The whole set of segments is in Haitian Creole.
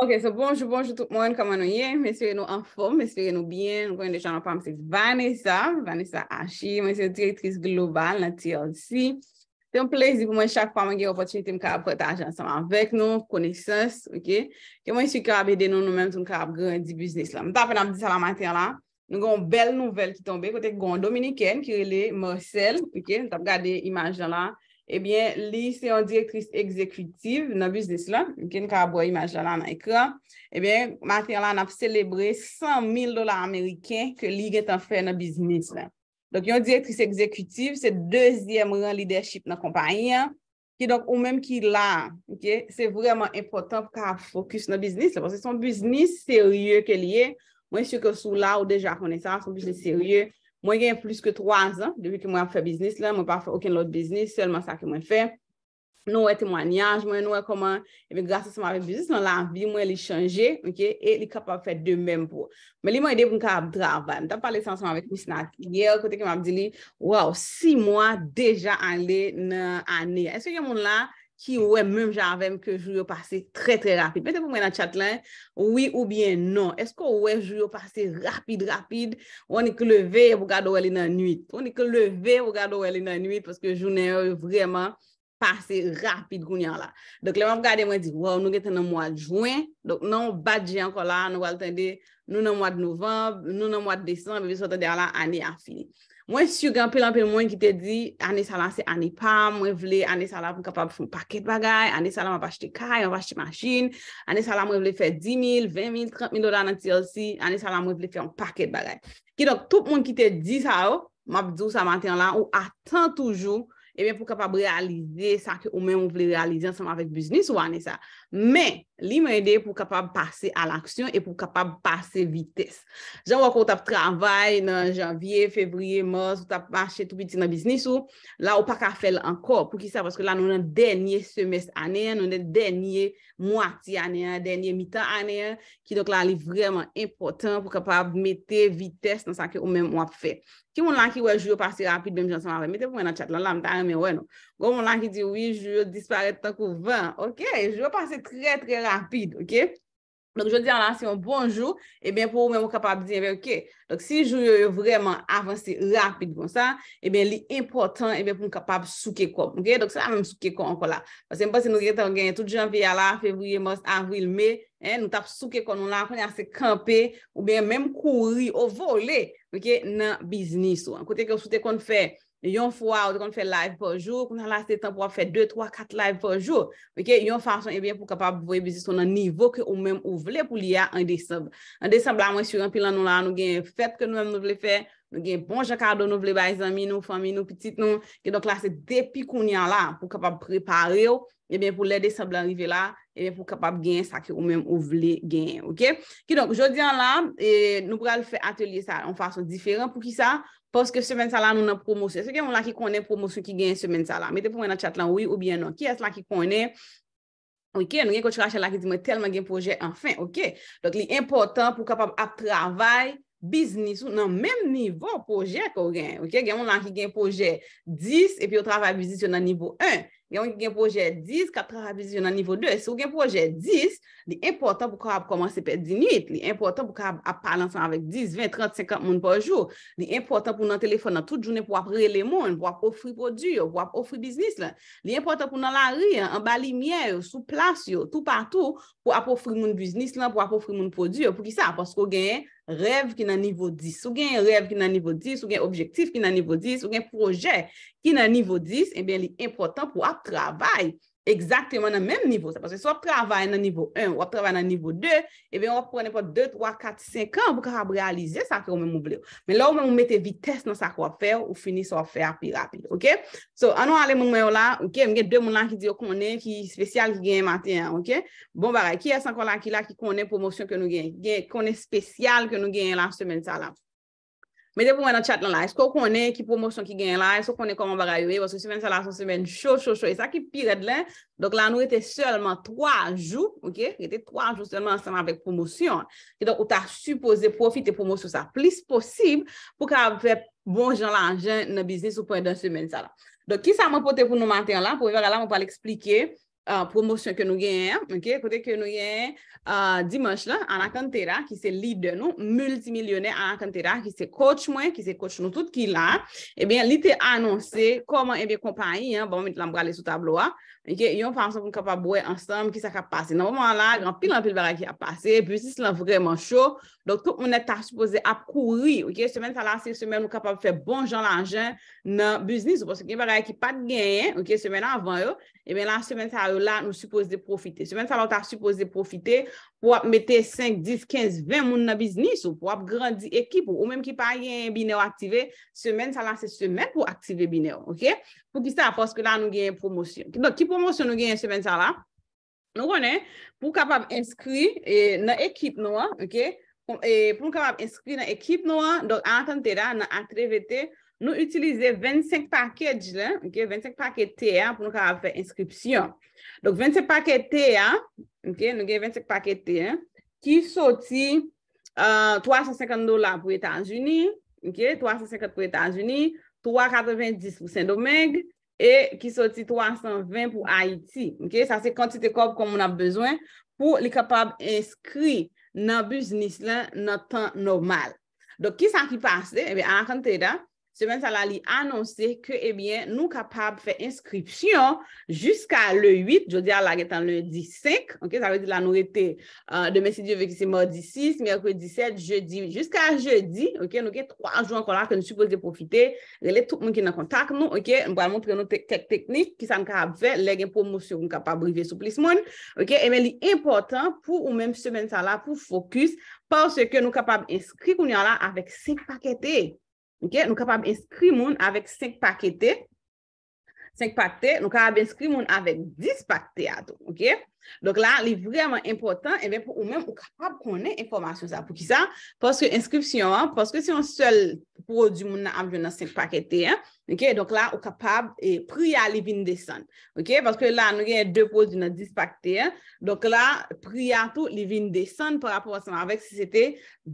Ok, so bonjou, bonjou tout mwen, kama nou ye, mwen sferen nou anfo, mwen sferen nou byen, nou kwen dejan anfo, mwen sferen nou Vanessa, Vanessa Ashi, mwen sferen nou direktris global, nati an si. Te yon plezi pou mwen chak pa mwen gey opotinite mwen karab kontaj ansama vek nou, koneksans, ok, ke mwen sferen nou karab ede nou nou men mwen sferen nou karab grandi biznis la. Mwen tapen amdi sa la maten la, nou gwen bel nouvel ki tombe, kote gwen Dominiken ki rele Marcel, ok, mwen tap gade imaj nan la. Ebyen, li se yon direktris ekzekwitiv nan biznis la. Yon ken ka aboy imaj lan nan ekran. Ebyen, mater lan ap selebrer 100 000 dolar Ameriken ke li getan fè nan biznis la. Donk yon direktris ekzekwitiv, se dezyem ran lidership nan kompanyan. Ki donk ou menm ki la, ok, se vreman impotant pou ka fokus nan biznis la. Se son biznis seryè ke liye, mwen syo ke sou la ou deja konen sa, son biznis seryè. Mwen gen plus ke 3 an depi ki mwen ap fè biznis la, mwen pa fè okin lot biznis, selman sa ki mwen fè. Nou e temwanyaj, nou e nou e koman, ebe grase sa mwen ap fè biznis nan la bi, mwen e li chanje, e li kap ap fè dè mèm pou. Mwen li mwen e debi mwen ka dravan, ta pale san sa mwen ap fè mis na kiyè, kote ki mwen ap di li, wow, 6 mwen deja anle nan ane. Eske gen moun la? Ki wè mèm javèm ke jou yo pase trè trè rapide. Mète pou mè nan tchat lè, wè ou bien non. Esko wè jou yo pase rapide rapide, wè ni kleve wè wè lè nan nuit. Wè ni kleve wè wè lè nan nuit, paske jou nè wè vreman pase rapide gounyan la. Dok lè mèm gade mè di, wè ou nou gete nan mwad jouen, dok nou bat di an kon la, nou wè l'tende nou nan mwad nouvan, nou nan mwad desan, bebe sou tende an la, anè a fili. Mwen si yu gen apel an apel mwen ki te di, ane sa lan se ane pa, mwen vle ane sa lan mwen kapab foun paket bagay, ane sa lan mwen vache te kay, ane sa lan mwen vache te machine, ane sa lan mwen vle fè 10.000, 20.000, 30.000 dodan nan TLC, ane sa lan mwen vle fè yon paket bagay. Ki dok, tout mwen ki te di sa yo, mwen ap di ou sa matin lan, ou atan toujou, ebyen pou kapab realize sa ki ou men mwen vle realize ansam avèk biznis ou ane sa. Men, li mwen ede pou kapab pase al aksyon e pou kapab pase vites. Jan wakou tap travay nan janvye, fevriye, mos, ou tap pache tout biti nan biznis ou, la ou pa ka fel ankor pou ki sa. Paske la nou nan denye semest aneyen, nou nan denye mwati aneyen, denye mitan aneyen, ki donk la li vreman impotant pou kapab mete vites nan sankye ou men mwap fe. Ki mwen la ki wè jou yo pase rapid, bem jansan wè, mete pou wè nan tchat lan lamtayen, men wè nou. Gon moun la ki di, oui, jou yon dispare tan kou 20, ok? Jou yon pase tre, tre rapide, ok? Donk, joun di an la, si yon bonjou, e ben pou mwen moun kapab di, e ben, ok? Donk, si jou yon yon vreman avanse rapide pon sa, e ben, li impotant, e ben, pou mwen kapab souke kom, ok? Donk, sa mwen moun souke kom anko la. Basen, mwen basen nou yon tan genye, tout jan viya la, fevriye, mos, avril, me, nou tap souke kom nou la, pou mwen yon se kampe, ou mwen mwen mwen kouri, ou vole, ok? Nan biznis ou, an kote kou sou te kon fè? Yon fwa ou te kon fè live pou anjou, pou nan laste tan pou wap fè 2, 3, 4 live eh pou anjou. Yon fwa anjou pou kapab vwebezi son an nivou ke ou mèm ou vle pou liya an desab. An desab la mwen si yon pilan nou la nou gen fèt ke nou mèm nou vle fè. Nou gen bon jakado nou vle bay zami nou, fami nou, piti nou. Kè donk la se depi kon yon la pou kapab prepare ou. Yon eh fwa anjou pou lè desab la rive la. e pou kapab gen sa ki ou men ou vle gen, ok? Ki donk, jodi an la, eh, nou pral fè atelier sa an fason diferent pou ki sa, poske semen sa la nou nan promosyon. Se gen moun la ki konen promosyon ki gen semen sa la, mette pou mwen nan tchat lan, oui ou bien non, ki es la ki konen, ok? Nou gen koutu rachan la ki di mwen telman gen projè an fin, ok? Donk, li important pou kapab a travay, biznis ou nan men nivou projè ko gen, ok? Gen moun la ki gen projè 10, e pi ou travay biznis ou nan nivou 1, ok? Yon yon gen proje 10, katra avizyon nan nivou 2. Se yon gen proje 10, li importan pou ka ap komanse pe din 8. Li importan pou ka ap palan san avek 10, 20, 30, 50 moun pa joun. Li importan pou nan telefon nan tout jounen pou ap re le moun. Pou ap ofri produyo, pou ap ofri biznis lan. Li importan pou nan la ri, an bali miye yo, sou plasyo, tout patou. Pou ap ofri moun biznis lan, pou ap ofri moun produyo. Pou ki sa, paskou gen... Rev ki nan nivou dis, ou gen rev ki nan nivou dis, ou gen objektif ki nan nivou dis, ou gen proje ki nan nivou dis, e eh ben li impotant pou ap trabay. Exactement nan mèm nivou sa. Se wap travay nan nivou 1, wap travay nan nivou 2, e ben wap prene pa 2, 3, 4, 5 an pou kakab realize sa kè ou mè mou blè ou. Men la ou mè mou mette vites nan sa kò wap fè ou fini sa wap fè api-api. So anou ale moun mè ou la, mwen gen dè moun lan ki di yo konen ki spesyal ki gen yon matin. Bon baray, ki yon san konen ki la ki konen pou monsyon ki nou gen, konen spesyal ki nou gen yon lan semen sa la. Mè te pou mè nan tchat lan la, esko konè ki promosyon ki gen la, esko konè konè kon mè baraywe, wò sou semen salan, sou semen chow, chow, chow, e sa ki piret lan. Donk la nou ete selman 3 jou, ok, ete 3 jou selman selman vek promosyon. E donk ou ta suppose profite promosyon sa plis posib pou ka ve bon jan lan, jan nan biznis ou pwen dan semen salan. Donk ki sa mè pote pou nou manten lan, pou vek ala mè pal explike. Euh, promosyon ke nou genye, ekote ke nou genye, euh, Dimash la, anakante ra, ki se lider nou, multimilyonè, anakante ra, ki se kouch mwen, ki se kouch nou tout, ki la, ebyen, eh li te anonsè, koman ebyen eh kompany, bon, mwen te lambrale sou tablo a, mwen te lambrale sou tablo a, yon pa ansep nou kapab wè ansem, ki sa kap pase. Nan moun an la, gran pil an pil vare ki a pase, puis si slan vreman chou, donk moun et ta supose ap kouri, ok, semen sa lansi, semen nou kapab fè bon jan lanjan nan biznis, pou semen sa lansi ki pat genyen, ok, semen an avan yo, e men lan semen sa yo la nou supose de profite. Semen sa lansi ta supose de profite pou ap mette 5, 10, 15, 20 moun nan biznis ou pou ap grandi ekip ou ou menm ki pa genyen bineyo aktive, semen sa lansi semen pou aktive bineyo, ok, pou ki sa aposke la nou genyen promos komosyon nou gen yon semen sa la, nou konen pou kapap inskri nan ekip nou an, pou nou kapap inskri nan ekip nou an, an tentera nan atreve te nou utilize 25 paket, 25 paket T ya pou nou kapap fe inskripsyon. Donc 25 paket T ya, nou gen 25 paket T ya, ki soti 350 dolar pou Etat-Anjini, 350 pou Etat-Anjini, 390 pou Saint-Domingue, E ki soti 320 pou Haiti. Ok, sa se kontite kop kon moun ap bezwen pou li kapab inskri nan buznis lan nan tan normal. Dok ki san ki pase, an eh akante da. semen sa la li anonsi ke ebyen eh nou kapab fe inskripsyon jiska le 8, euh, jodi eh a la getan le 15, ok, sa vezi la nou rete de mesi diye veki se mordi 6, miakwe 17, jodi, jiska je di, ok, nou ke 3 jou an kon la ke nou supoze profite, rele tout moun ki nan kontak nou, ok, mbwa moun tre nou tek teknik ki sa nou kapab fe le gen pou mousi ou nou kapab brive sou plis moun, ok, e men li importan pou ou men semen sa la pou fokus pa wse ke nou kapab inskri kon yon la avek se pakete, ok, Nou kap ap inskri moun avek 5 pakete. 5 pakete. Nou kap ap inskri moun avek 10 pakete adou. Donk la, li vreman impotant, evè eh pou ou mèm ou kapab konè informasyon sa. Pou ki sa, pòske inskripsyon, pòske se yon sel pou ou di moun na avyon nan 5 pakete, donk la, ou kapab pria li vin desan. Ok, pòske la, nou genye 2 pou di nan 10 pakete, donk la, pria tou li vin desan pò rapopat seman avèk se se te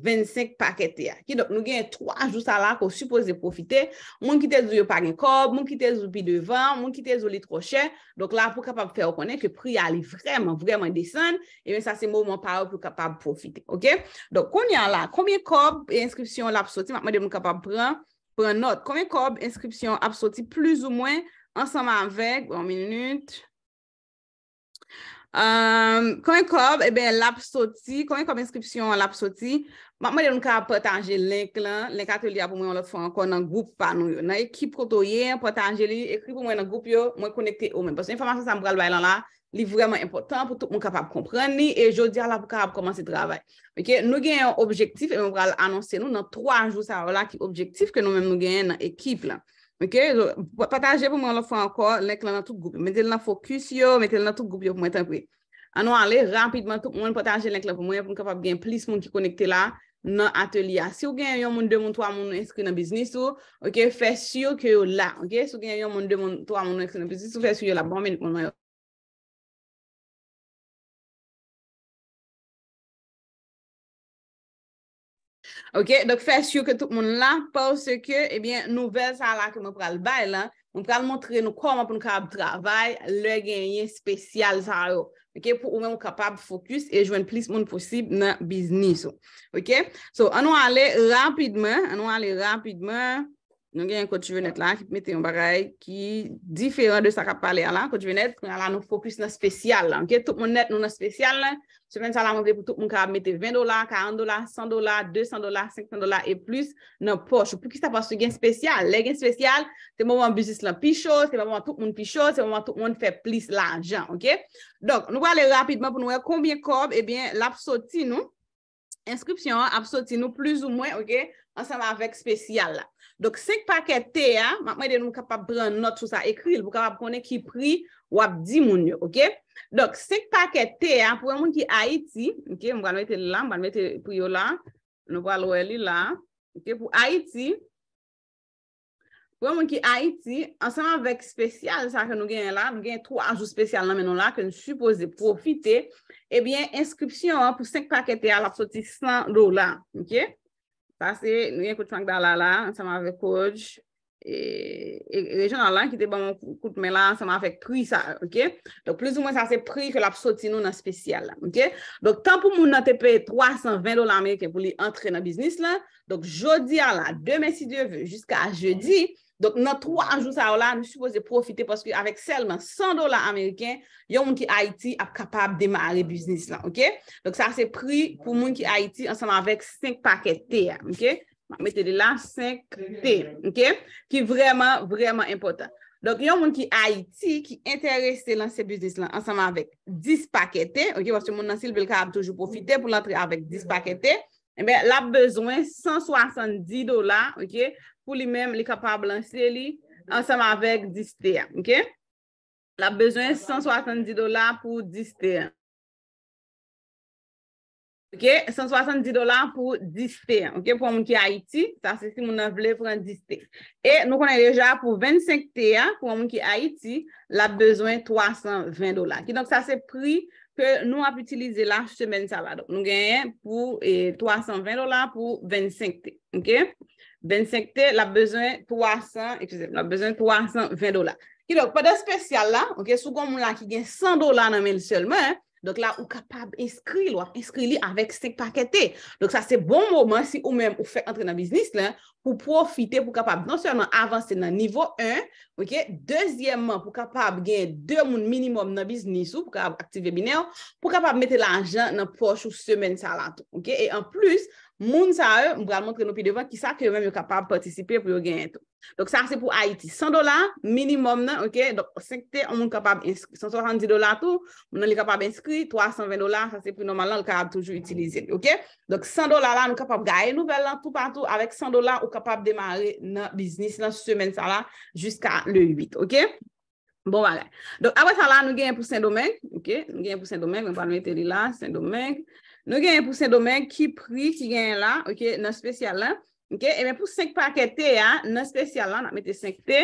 25 pakete. Ok, donk nou genye 3 jou salak ou suppose profite, moun kite zou yo pagen kob, moun kite zou pi devan, moun kite zou li troche, donk la, pou kapab fè ou konè ki pria li vre, Vremen, vremen disen. Ebe, sa se mou moun parou pou kapab profite. Ok? Donk, kon yon la. Komiye kob inskripsyon la pso ti? Matman de moun kapab pran. Pran not. Komiye kob inskripsyon la pso ti? Plus ou mwen. Anseman vek. Bon, minit. Komiye kob? Ebe, la pso ti. Komiye kob inskripsyon la pso ti? Matman de moun kapab potanje link lan. Link ato li a pou mwen yon lot fwa ankon nan goup pa nou yo. Nan ekip koto yen, potanje li. Ekri pou mwen nan goup yo. Mwen konekte ou men. li vreman impotant pou tout moun kapap komprenni e jodi a la pou kapap komanse travay. Ok, nou gen yon objektif, e moun pral anonsen nou nan 3 jou sa wala ki objektif ke nou men nou gen yon ekip la. Ok, pataje pou moun la fwa anko, lèk la nan tout goupi, mète lè nan fokus yo, mète lè nan tout goupi yo pou mwen tanpri. An nou ale, rapidman, tout moun pataje lèk la pou mwen, pou mwen kapap gen plis moun ki konekte la, nan atelier. Si ou gen yon moun demoun to a moun nou eskri nan biznis yo, ok, fè syo ki yo la Ok, dok fè syou ke tout moun la, pòsè ke, ebyen, eh nouvel sa la ke mè pral bay la, mè pral montre nou koma pou nou ka ap travay, lè genyen spesyal sa yo. Ok, pou ou mè mou kapab fokus e jwen plis moun posib nan biznis yo. Ok, so, an nou ale rapidman, an nou ale rapidman... Nou gen yon kot ju venet lan ki mete yon bagay ki diferent de sa ka pale alan. Kot ju venet, nou fokus nan spesyal lan. Tout moun net nou nan spesyal lan. Se venet sa lan moun ve pou tout moun ka mete 20 dolar, 40 dolar, 100 dolar, 200 dolar, 500 dolar e plus nan poche. Pou ki sa pa sou gen spesyal. Le gen spesyal, te mou moun bezis lan pi chos, te mou moun tout moun pi chos, te mou moun tout moun fe plis la anjan. Nou wale rapidman pou nou we konbyen kob, ebyen eh l'absoti nou, inskripsyon, absoti nou plus ou mwen, anseman vek spesyal la. Dok, 5 paket T, a, map mwen de nou kapap bran not chous a ekri, l pou kapap pwone ki pri wap di moun yo, ok? Dok, 5 paket T, a, pou mwen ki Haiti, ok, mwen mwen mwete li la, mwen mwen mwete pri yo la, mwen mwen mwen mwen li la, ok, pou Haiti, pou mwen mwen ki Haiti, ansanman vek spesyal, sa ke nou gen la, nou gen 3 ajou spesyal nan menon la, ke nou suppose de profite, ebyen, inskripsyon, pou 5 paket T, a, lap soti 100 do la, ok? Sa se nouye kout fank dalala, anseman vek kouj, e genan e lan ki te ban moun kout men lan, anseman vek pri sa, ok? Don plus ou mwen sa se pri ke la pso ti nou nan spesyal, ok? Don tan pou moun nan tepe 320 do la me ke pou li antre nan biznis la, don jodi a la, demen si diev, jiska a jodi, Donk nan 3 anjou sa ou la, nou suppose de profite paske avèk selman 100 dola ameriken, yon moun ki Haiti ap kapab demare biznis la, ok? Donk sa se pri kou moun ki Haiti ansama avèk 5 pakete, ok? Mwen mette de la, 5 pakete, ok? Ki vreman, vreman impotant. Donk yon moun ki Haiti ki entereste lan se biznis la ansama avèk 10 pakete, ok? Basse moun nan sil belka ap toujou profite pou lantre avèk 10 pakete, eh mwen la bezwen 170 dola, ok? pou li mèm li kapab lanse li, ansèm avèk 10T, ok? La bezwen 170 dolar pou 10T, ok? 170 dolar pou 10T, ok? Pou an mwen ki Haiti, ta se si moun an vle pou an 10T. E nou konen deja pou 25T, pou an mwen ki Haiti, la bezwen 320 dolar. Ki donk sa se pri ke nou ap utilize la chmène sabado. Nou genyen pou 320 eh, dolar pou 25T, ok? Ben sekte, la bezen 320 dola. Ki lòk, padan spesyal la, soukoun moun la ki gen 100 dola nan menl selman, lòk la ou kapab inskri li avèk sek pakete. Lòk sa se bon mouman si ou menm ou fèk antre nan biznis la, pou profite pou kapab. Non se anan avansen nan nivou 1, deuxième man pou kapab gen 2 moun minimum nan biznis ou, pou kapab aktive bine ou, pou kapab mette la anjan nan poch ou semen salat. En plus, Moun sa e, eh, mou bral montre nou pi devan ki sa ki yo men yo kapab patisipe pou yo genye tou. Dok sa se pou Haiti. 100 dolar minimum nan, ok? Dok sekte, moun kapab inskri. 170 dolar tou, moun an li kapab inskri. 320 dolar, sa se pou normal nan, lè ka ap toujou itilize. Ok? Dok 100 dolar la, moun kapab gaye nouvel la, tout patou. Avèk 100 dolar, moun kapab demare nan bisnis nan semen sa la, jiska le 8, ok? Bon, vale. Dok avèk sa la, moun genye pou Saint-Domingue, ok? Moun genye pou Saint-Domingue, moun pa nou ete li la, Saint-Domingue. Nou genyen pou Saint-Domingue ki pri ki genyen la, ok, nan spesyal la, ok, e men pou 5 paket te, nan spesyal la, nan mette 5 te,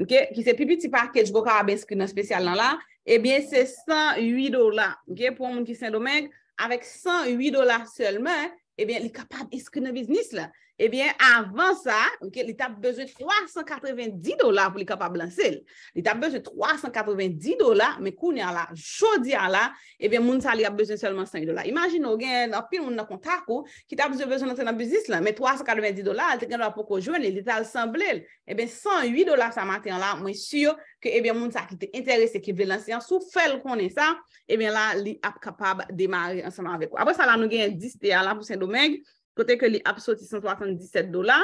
ok, ki se pi pi ti paket, jbo ka a beske nan spesyal la, e men se 108 dolar, ok, pou moun ki Saint-Domingue, avek 108 dolar selmen, e men li kapab iske nan viznis la. Ebyen, avan sa, li ta beze 390 dolar pou li kapab lanse. Li ta beze 390 dolar, men kou ni ala, jodi ala, ebyen moun sa li ap beze selman 100 dolar. Imagin nou gen, api moun nan kontakou, ki ta beze beze lanse nan bezis la, men 390 dolar, al te gen la poko jwene, li ta al semble, ebyen 108 dolar sa maten la, mwen syo, ke ebyen moun sa ki te interese, ki ve lanse yon sou, fel konen sa, ebyen la, li ap kapab demare ansaman avek. Apo sa la nou gen 10 dolar pou Saint-Domingue, kote ke li apsot 637 dola,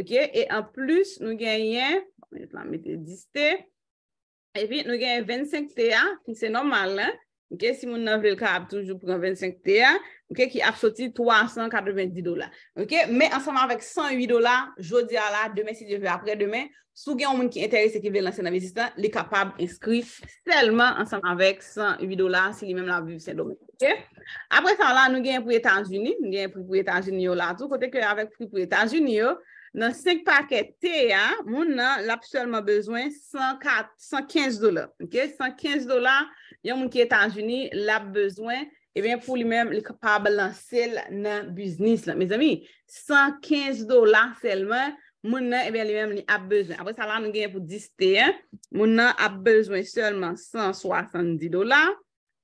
ok, e an plus nou genyen, bon, mète la mète 10T, evit nou genyen 25TA, fin se normal, eh, Ok, si moun nan vre l ka ap toujou pran 25 TA, ok, ki apsoti 390 dolar. Ok, men ansanman vek 108 dolar, jodi a la, demen si je ve apre demen, sou gen yon moun ki enterese ki ve lansen na mezistan, li kapab inskri selman ansanman vek 108 dolar si li men la vive sen domen. Ok, apresan la nou gen yon pouye tanjini, nou gen yon pouye tanjini yo la, tou kote ke avek pouye tanjini yo, nan 5 paket TA, moun nan l apsolman bezwen 115 dolar. Ok, 115 dolar. Yon moun ki etan geni, la bezwen, e eh ben pou li menm li kapab lan sel nan biznis la. Me zami, 115 dolar selmen, moun nan e eh ben li menm li ap bezwen. Apo salan nou genye pou 10T, eh. moun nan ap bezwen selmen 170 dolar.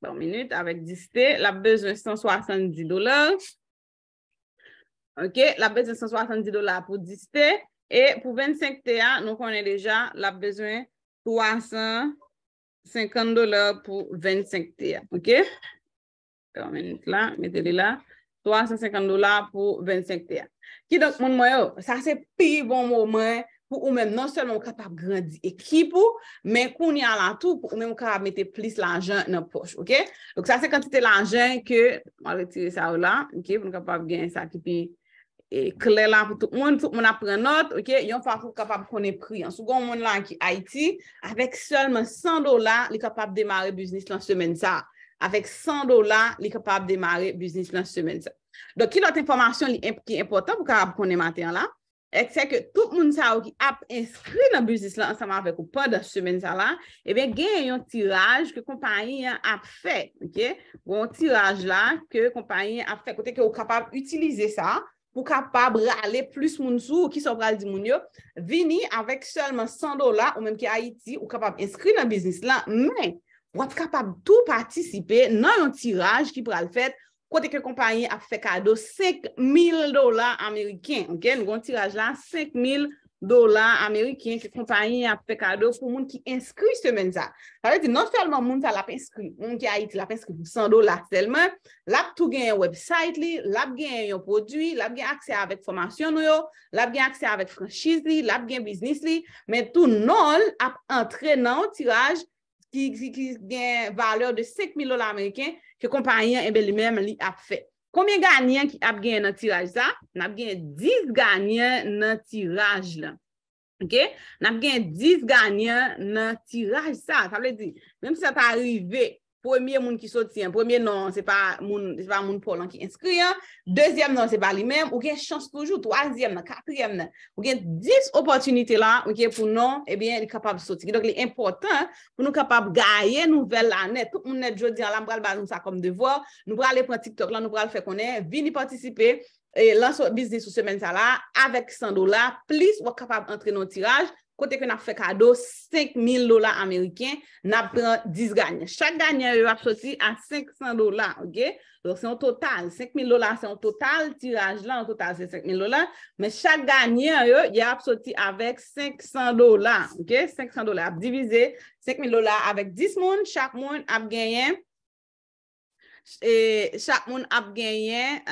Bon, minute, avek 10T, la bezwen 170 dolar. Ok, la bezwen 170 dolar pou 10T. E pou 25TA, nou konen deja la bezwen 300 dolar. 50 dolar pou 25 tè. Ok? Kwa menit bon non la, mette li la. 350 dolar pou 25 tè. Ki, donk, moun mwen yo, sa se pi bon moun mwen pou ou men non sel moun kapap gradi ekip ou, men koun yalantou pou ou men moun kapap mette plis lanjan nan poch. Ok? Donc, sa se kantite lanjan ke, moun retire sa ou la, ok, pou moun kapap gen sa ki pi moun. E kle la pou tout moun, tout moun apren not, ok? Yon pa pou kapab konen pri. Sougon moun la an ki Haiti, avek solman 100 dola li kapab demare biznis lan semen sa. Avek 100 dola li kapab demare biznis lan semen sa. Don ki lot informasyon li ki important pou kapab konen mater la? Ek se ke tout moun sa ou ki ap inskri nan biznis la ansama avek ou pod lan semen sa la, ebe gen yon tiraj ke kompanyen ap fe, ok? Gon tiraj la ke kompanyen ap fe, kote ke ou kapab utilize sa, pou kapab rale plus moun sou, ki so pral di moun yo, vini avek selman 100 dola, ou menm ki Haiti, ou kapab inskri nan biznis la, men, wap kapab tou patisipe nan yon tiraj ki pral fet, kote ke kompanyen ap fe kado 5,000 dola Amerikien, nou yon tiraj la, 5,000 dola. dola Ameriken ki kompanyen ap pekado pou moun ki inskri semen za. Sa ve ti non salman moun sa lap inskri, moun ki a iti lap inskri pou 100 dola selman, lap tou gen website li, lap gen yon prodwi, lap gen aksè avèk formasyon nou yo, lap gen aksè avèk franchise li, lap gen biznis li, men tou nol ap antrenan tiraj ki gen valeur de 5000 dola Ameriken ki kompanyen ebe li menm li ap fet. Koumyen ganyan ki ap gen nan tiraj sa? Nap gen diz ganyan nan tiraj la. Ok? Nap gen diz ganyan nan tiraj sa. Sa ple di, menm sa pa arrive, premye moun ki soti an, premye nan se pa moun polan ki inskri an, dezyem nan se pa li men, ou gen chans toujou, twazyem nan, kapryem nan, ou gen dis opotunite la, ou gen pou nan, ebyen, eh li kapab soti. Donk li importan pou nou kapab gaye nouvel la net, tout moun net jodyan la, mbral bazoun sa kom devor, mbral le pratik top la, mbral fe konen, vini patisipe, lanso biznis ou semen sa la, avek 100 dolar, plis wak kapab antre nou tiraj, kote kwen ap fe kado, 5,000 lola Ameriken, nap pren 10 ganyan. Chak ganyan yo apsoti a 500 lola, ok? 5,000 lola se yon total, tiraj lan total se 5,000 lola, men chak ganyan yo, yon apsoti avek 500 lola, ok? 500 lola ap divize, 5,000 lola avek 10 moun, chak moun ap genyen chak moun ap genyen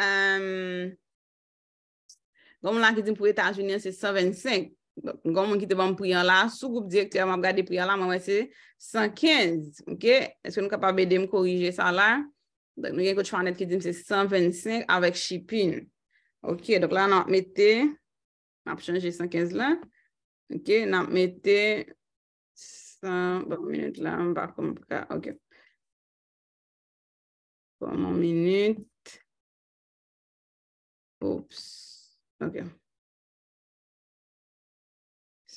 goun lan ki din pou etaj venyen se 125 lola. Gon mwen ki te van mpuyan la, sou group direktya mwen gade mpuyan la, mwen wese 115, ok? Eske nou kapabede m korije sa la? Nou gen kou chwa net ki di mse 125 avèk shipping. Ok, dok la nan ap mette, nan ap chanje 115 la. Ok, nan ap mette, 100, bon minute la, mwen pa kompka, ok. Bon, bon minute. Ops, ok.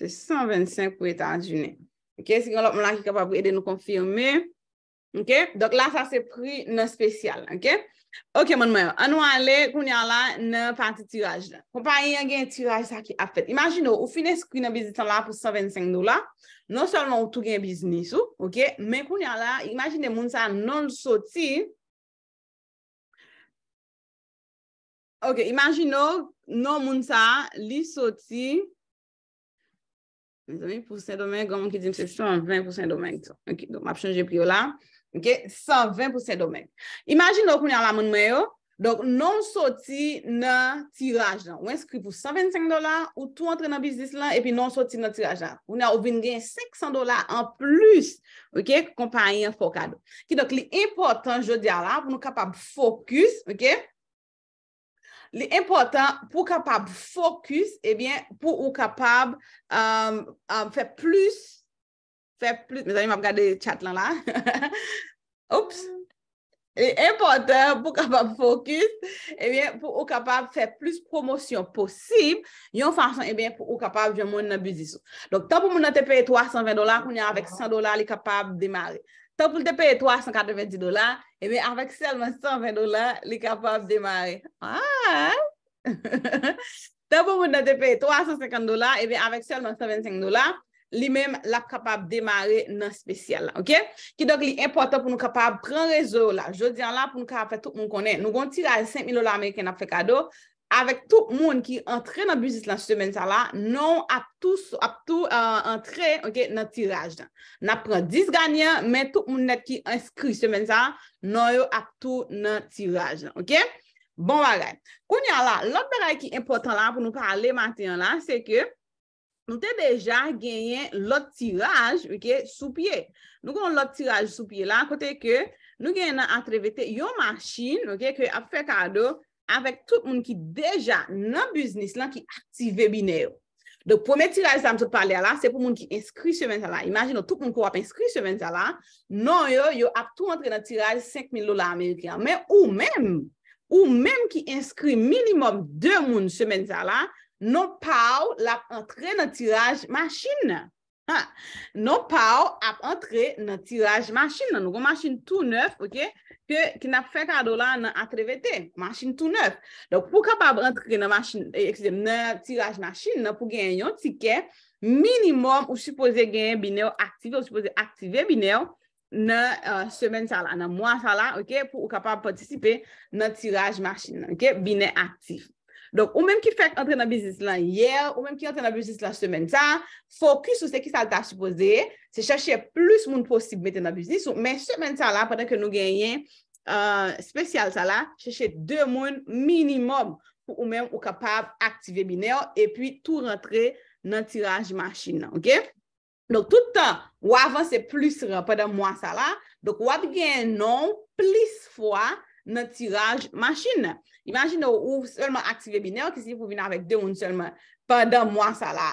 Se 125 pou etan jounen. Ok, se yon lop moun la ki kapap pou ede nou konfirme. Ok, dok la sa se pri nan spesyal. Ok, ok moun moun. Anou anle, kounyan la nan pati tiraj la. Pou pa yon gen tiraj sa ki apet. Imagino, ou fines kou yon biznisan la pou 125 dola. Non solman ou tou gen biznisou. Ok, men kounyan la, imagine moun sa nan soti. Ok, imagine nou nan moun sa li soti. 120% domek, gwa mwen ki di msep 120% domek to. Ok, do m ap chanje priyo la. Ok, 120% domek. Imajin do kwenye ala mounme yo, do non soti nan tirajan. Wenskri pou 125 dola, ou tou antre nan bizis la, epi non soti nan tirajan. Wena ou bin gen 500 dola an plus, ok, kompanyen fokado. Ki do kli importan, je di ala, pou nou kapab fokus, ok, Li important pou kapab fokus, ebyen, eh pou ou kapab um, um, fè plus, fè plus, mè zanim ap gade chat lan la. Ops! Li important pou kapab fokus, ebyen, eh pou ou kapab fè plus promosyon posib, yon fason, ebyen, eh pou ou kapab djan moun nabizi sou. Donk tan pou moun nan te peye 320 dolar, koun ya avek 100 dolar li kapab demare. Ta pou te paye 390 dola, ebe, avèk selman 120 dola, li kapab demare. Ta pou moun nan te paye 350 dola, ebe, avèk selman 125 dola, li mèm lak kapab demare nan spesyal la, ok? Ki dok li importan pou nou kapab pran rezo la. Je diyan la pou nou kapab fè tout moun konen. Nou gon tira 5.000 dola Ameriken ap fè kado. avèk tou moun ki antre nan bujist lan semen sa la, nou ap tou antre nan tiraj dan. Na pran 10 ganyan, men tou moun net ki anskri semen sa, nou yo ap tou nan tiraj dan, ok? Bon, wakay. Koun ya la, lòt beray ki important la, pou nou parale matin la, se ke nou te deja genyen lòt tiraj, ok, sou pye. Nou kon lòt tiraj sou pye la, an kote ke nou genyen nan atre vete yo manchin, ok, ke ap fe kado, avèk tout moun ki deja nan biznis lan ki aktive bine yo. Do pwemè tiraj sa msot pale ala, se pou moun ki inskri semen sa la. Imagino, tout moun kou ap inskri semen sa la, nan yo yo ap tou antre nan tiraj 5.000 lola Amerikean. Men ou men, ou men ki inskri minimum 2 moun semen sa la, non pa ou la ap antre nan tiraj machine nan. Ha, nou pa ou ap entre nan tiraj machin nan, nou kon machin tout neuf, ok, ki nap fe kado la nan atre vete, machin tout neuf. Donc, pou kapab entre nan eh, tiraj machin nan pou genyen yon tiket, minimum ou suppose genyen bine yo aktive ou suppose aktive bine yo nan euh, semen sala, nan mwa sala, ok, pou kapab participe nan tiraj machin nan, ok, bine aktive. Ou menm ki fèk antre nan biznis lan yè, ou menm ki antre nan biznis lan semen sa, fokus ou se ki salta supose, se chèche plus moun posib mette nan biznis. Mè semen sa la, padan ke nou genyen, spesyal sa la, chèche 2 moun minimum pou ou menm ou kapab aktive bine yo, epi tout rentre nan tiraj machin nan. Nou toutan, wavansè plus rè, padan mwa sa la, wap genyen non, plis fwa, nan tiraj machin. Imagine ou ou seman aktive bine, ou kisi pou vin avèk deoun seman padan mwa sa la,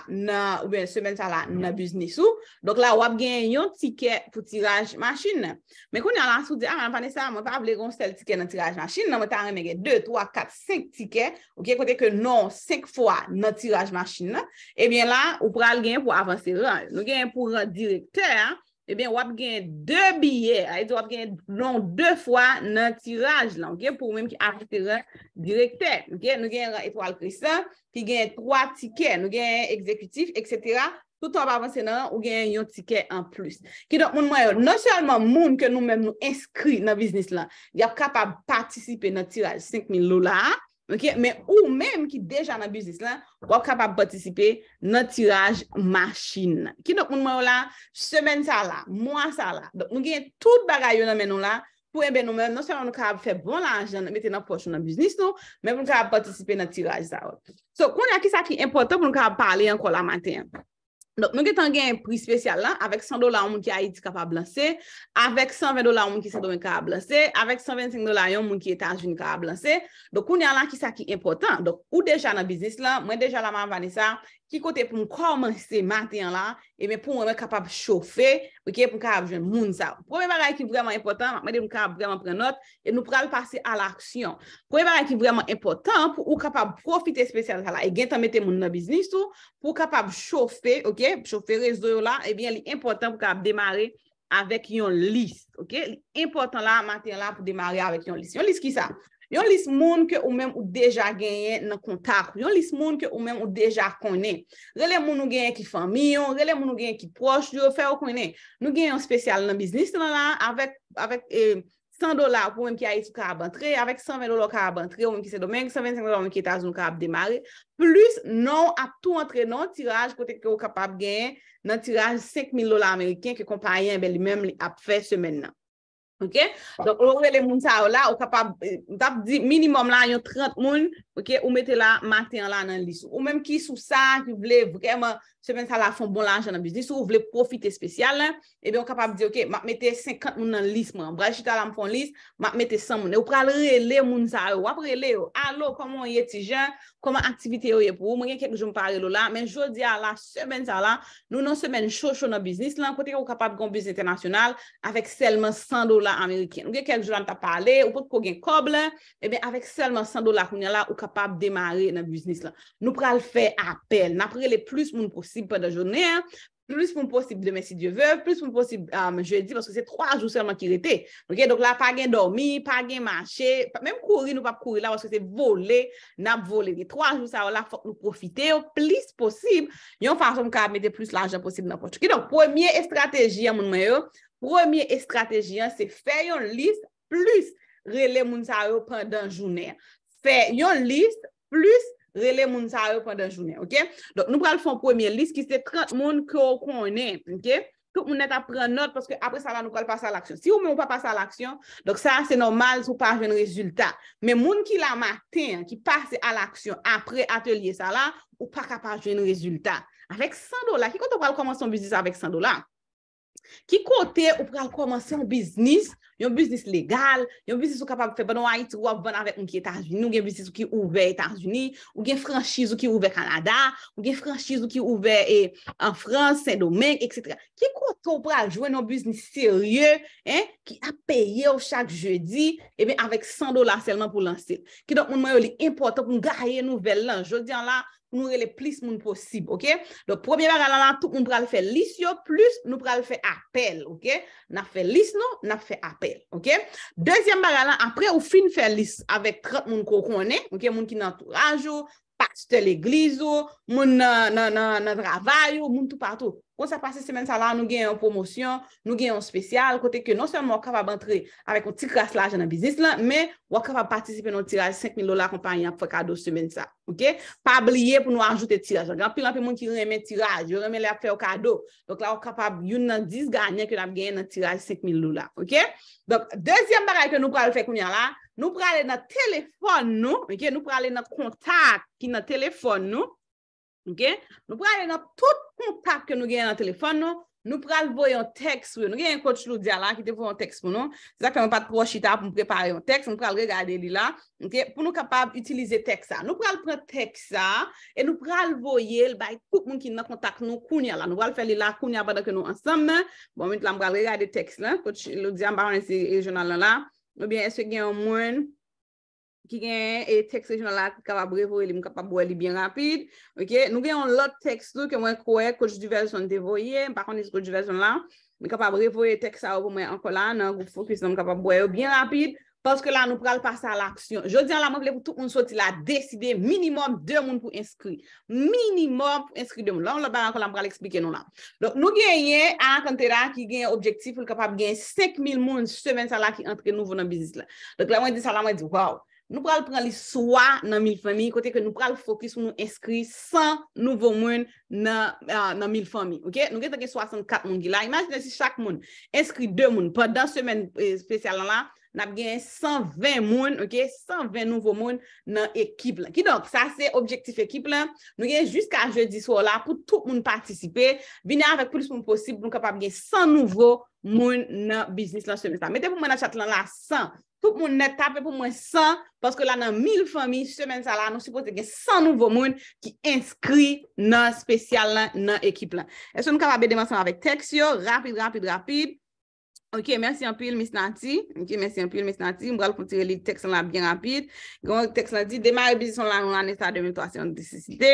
ou bè semen sa la nan biznisou. Donk la wap gen yon tikè pou tiraj machin. Mè kon yon lan sou di, a man apane sa, mwen pa avle ron sel tikè nan tiraj machin, nan mwen tan reme gen 2, 3, 4, 5 tikè ou gen kote ke non 5 fwa nan tiraj machin. Ebyen la, ou pral gen pou avanse ron. Nou gen pou ron direkteur, ebyen wap gen 2 biye, a e di wap gen non 2 fwa nan tiraj lan, ou gen pou mèm ki arreteran direkter, ou gen nou gen etwal krisan, ki gen 3 tike, nou gen ekzekutif, etc. Tout an pa avanse nan, ou gen yon tike an plus. Ki don non moun mwen yo, non sèlman moun ke nou mèm nou inskri nan biznis lan, yap kapab patisipe nan tiraj 5.000 lola, Ok, men ou men ki deja nan biznis la, wap kapap patisipe nan tiraj machin. Ki nou moun moun la, semen sa la, moun sa la. Don, nou gen tout bagay yo nan men nou la, pou en ben nou men, non seman nou kapap fe bon la anjen, mette nan porsyon nan biznis nou, men pou nou kapap patisipe nan tiraj sa wot. So, koun ya ki sa ki impotant pou nou kapap pale anko la maten. Nou gen tan gen yon pri spesyal la, avek 100 dola yon moun ki a iti kapab lanse, avek 120 dola yon moun ki se do men kapab lanse, avek 125 dola yon moun ki etajouni kapab lanse. Dok ou ni ala ki sa ki impotant. Dok ou deja nan bisnis la, mwen deja la man Vanessa, Ki kote pou mwen komanse maten la, e mwen pou mwen kapab chofe, ok, pou mwen kapab jen moun sa. Promen bagay ki vreman impotant, mwen de mwen kapab vreman pren not, e nou pral pase al aksyon. Promen bagay ki vreman impotant pou mwen kapab profite spesyal sa la, e gen ta mette moun nan biznis tou, pou mwen kapab chofe, ok, chofe rezou la, e bien li impotant pou mwen kapab demare avèk yon list, ok. Li impotant la, maten la, pou demare avèk yon list. Yon list ki sa? Yon lis moun ke ou mèm ou deja genyen nan kontak. Yon lis moun ke ou mèm ou deja konnen. Relè moun nou genyen ki famiyon, relè moun nou genyen ki proche, di refè ou konnen. Nou genyen yon spesyal nan biznis nan la, avèk 100 e, dolar pou mèm ki a yi sou ka ab antre, avèk 120 dolar ou ka ab antre, ou mèm ki se domèng, 125 dolar ou mèm ki ta zoun ou ka ab demare, plus nou ap tou antre nou tiraj kote ke ou kapab genyen nan tiraj 5.000 dolar Ameriken ke kompanyen beli mèm li ap fè semen nan. Ok? Donc, on les moun là, ou là, ou dit minimum là, minimum y a 30 moun Ou mette la maten la nan lis. Ou menm ki sou sa ki vle vleman semen sa la fon bon lanjan nan biznis ou vle profite spesyal la, e ben ou kapab di ok, mak mette 50 moun nan lis man. Brajita la mfon lis, mak mette 100 moun. E ou pral re le moun za ou, apre le ou. Alo, koman ye ti jan, koman aktivite yo ye pou, mwen gen kek joun pari lo la. Men jodi a la, semen sa la, nou nan semen chou chou nan biznis, lan kote ou kapab kon biznis internasyonal, avek selman 100 dola Amerikyan. Ou gen kek joun an ta pale, ou pot kogen kob la, e ben avek selman 100 dola koun ya pa ap demare nan bisnis la. Nou pral fè apel, naprele plus moun posib pandan jounè, plus moun posib demè si djè vè, plus moun posib jè di, wòske se 3 joun selman ki rete. Ok, donk la pa gen dormi, pa gen manche, mèm kouri nou pa kouri la, wòske se vole, nap vole. 3 joun selman la, fòk nou profite yo, plus posib, yon fason ka amete plus l'ajan posib nan poch. Ok, donk, premier estrategi an moun mè yo, premier estrategi an, se fè yon list, plus rele moun selman pandan j Fè yon list plus rele moun sa yo pandan jounen, ok? Don nou pral fon premye list ki se 30 moun ko konen, ok? Tout moun net apren not, paske apre sa la nou pral pasa l'aksyon. Si ou moun pa pasa l'aksyon, don sa se normal sou pa jwen rezultat. Men moun ki la matin ki pase l'aksyon apre atelier sa la, ou pa ka pa jwen rezultat. Awek 100 dolar, ki konton pral koman son bizis avek 100 dolar, Ki kote ou pral komanse yon biznis, yon biznis legal, yon biznis ou kapab fe banon a iti wap ban avek yon ki Etats-Unis, ou gen biznis ou ki ouve Etats-Unis, ou gen franschise ou ki ouve Kanada, ou gen franschise ou ki ouve e, en France, Saint-Domingue, etc. Ki kote ou pral jwen yon biznis serye, ki a peye ou chak jeudi, ebe, avek 100 dolar selman pou lansir. Ki don moun mwen yo li impotant pou mwen gaye nouvel lanj, yo diyan la... nou re le plis moun posib, ok? Do, premier baga lan, tou moun pral fè lis yo, plus nou pral fè apel, ok? Na fè lis nou, na fè apel, ok? Dezyen baga lan, apre ou fin fè lis, avek 30 moun koukounen, ok? Moun ki nan tou rajo, Pati te l'egliz ou, moun nan dravay ou, moun tou patou. Koun sa pase semen sa la, nou genye yon promosyon, nou genye yon spesyal. Kote ke non seman wak kapab antre avèk yon ti kras la jan nan biznis la, men wak kapab patisipe yon tiraj 5.000 lola kompanyan pou fè kado semen sa. Pa bliye pou nou anjoute tiraj. Gampi lan pe moun ki remè tiraj, remè lè ap fè wak kado. Donk la wak kapab yon nan dizganye ki yon ap genye nan tiraj 5.000 lola. Dezyen baray ke nou pral fè koun yon la, Nou pralè nan telefon nou, nou pralè nan kontak ki nan telefon nou. Nou pralè nan tout kontak ki nou gen nan telefon nou. Nou pralè voye an teks. Nou gen an kouch loudia la ki te voye an teks pou nou. Zake mwen pat projita pou mwen prepare an teks. Nou pralè regade li la. Pou nou kapab utilize teks a. Nou pralè prentek sa. E nou pralè voye l bay kouk mwen ki nan kontak nou koun ya la. Nou pralè fè li la koun ya ba da ke nou ansam. Bon, mwen pralè regade teks la. Kouch loudia mba wè se jenal la la. Ou bien, eswe gen yon mwen ki gen e tekst rejonan la ki kapab revoye li mwen kapab boye li byen rapide. Ou gen, nou gen yon lot tekst lou ke mwen kowe kouj di versyon devoye, mwen pa konis kouj di versyon la, mwen kapab revoye tekst la ou pou mwen ankolan, nou pou fokus nan mwen kapab boye yo byen rapide. Lorske la nou pral passe a l'aksyon. Jodi an la mwen bile pou tout moun sotil la deside minimum 2 moun pou inskri. Minimum pou inskri 2 moun. La mwen la bagan kon la mwen pral eksplike nou la. Nou genye an akante la ki genye objektif pou l kapap genye 5.000 moun semen sa la ki entre nouvo nan bizis la. La mwen di sa la mwen di wow. Nou pral pral li swa nan 1.000 fami. Kote ke nou pral fokus pou nou inskri 100 nouvo moun nan 1.000 fami. Nou genye 64 moun ki la. Imagina si chak moun inskri 2 moun pandan semen euh, spesyal an la. Nap gen 120 moun, ok, 120 nouvo moun nan ekip la. Ki donk, sa se objektif ekip la, nou gen jusqu'a jeudi sou la pou tout moun patisipe. Bine avèk plus moun posib pou nou kapab gen 100 nouvo moun nan bisnis la semen sa. Mete pou mwen achat lan la 100. Tout moun net apè pou mwen 100, paske lan nan 1000 fami semen sa la, nou supote gen 100 nouvo moun ki inskri nan spesyal la nan ekip la. Eso nou kapab bedemansan avèk teksyo, rapib, rapib, rapib. Ok, mersi anpil, misnanti. Ok, mersi anpil, misnanti. Mbra l kontire li teksan la bie rapit. Gwant teksan la di, demare bizisan lan, ane sa demitwasyon disisite.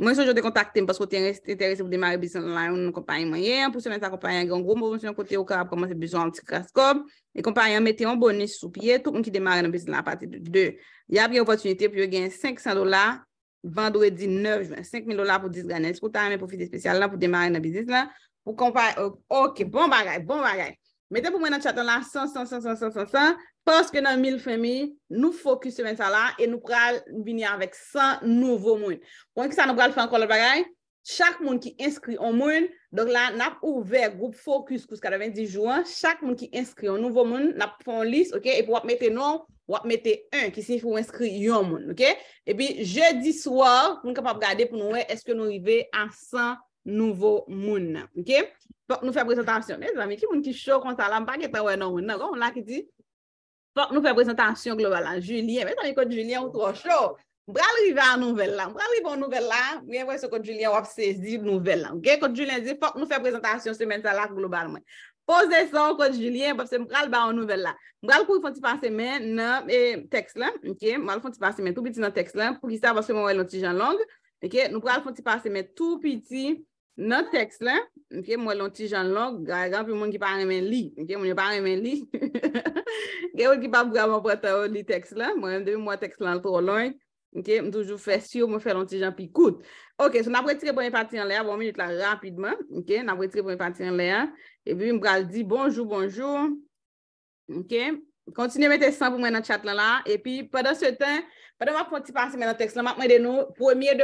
Mwen son jote kontakte m, pasko ten resti terese pou demare bizisan lan, ane nou kompanyen mayen. Pousen mwen sa kompanyen gen gwo moun, mwen se yon kote ou ka ap komanse bizon an ti kraskob. E kompanyen mette yon bonis sou pye, tou mwen ki demare nan bizisan la pati de 2. Ya ap gen opatunite pou yo gen 500 dola, vandou e di 9, jwen 5 mil dola pou Metè pou mwen nan chaton la, 100, 100, 100, 100, 100, 100, 100, porske nan 1000 femi, nou fokus semen sa la, e nou pral vini avèk 100 nouvo moun. Pwen ki sa nou pral fè an kon lè bagay, chak moun ki inskri an moun, donk la nap ouver group fokus kouska de 20 juan, chak moun ki inskri an nouvo moun, nap fon lis, ok, epi wap mette nou, wap mette 1, ki si foun inskri yon moun, ok? Epi je di swar, moun kapap gade pou nou wè, eske nou rive an 100 nouvo moun, ok? Fok nou fe prezentasyon. Ne zami, ki moun ki show konta la, mpa getan wè nan wè nan. Kon lak di, fok nou fe prezentasyon globalan. Julien, mwen zami kote Julien ou tro show. Mwen bral riva an nouvelan. Mwen bral riva an nouvelan, mwen wè se kote Julien ou obsesiv nouvelan. Ok, kote Julien di, fok nou fe prezentasyon semen sa lak globalan. Pose son kote Julien, mwen bral ba an nouvelan. Mwen bral kou fwanti pase men nan e, tekst lan. Mwen bral fwanti pase men tou piti nan tekst lan. Pou ki sa, mwen wè lontijan lang. Mwen bral fwanti pase men Nan teks lan, mwen lonti jan lò, garan pou mwen ki pa remen li. Mwen yo pa remen li. Gè ou ki pa braman prata ou li teks lan. Mwen devy mwen teks lan tro lon. Mwen toujou fè syo, mwen fè lonti jan pi kout. Ok, so nabwè tire pwèmè pati an lè ya. Bon, mwen yot la rapidman. Nabwè tire pwèmè pati an lè ya. E pi mwen bral di bonjou, bonjou. Kontinye mwen te san pou mwen nan chat lan la. E pi padan se tan, padan wap pwèmè ti pase mwen nan teks lan, mwen mwen den nou, pwèmè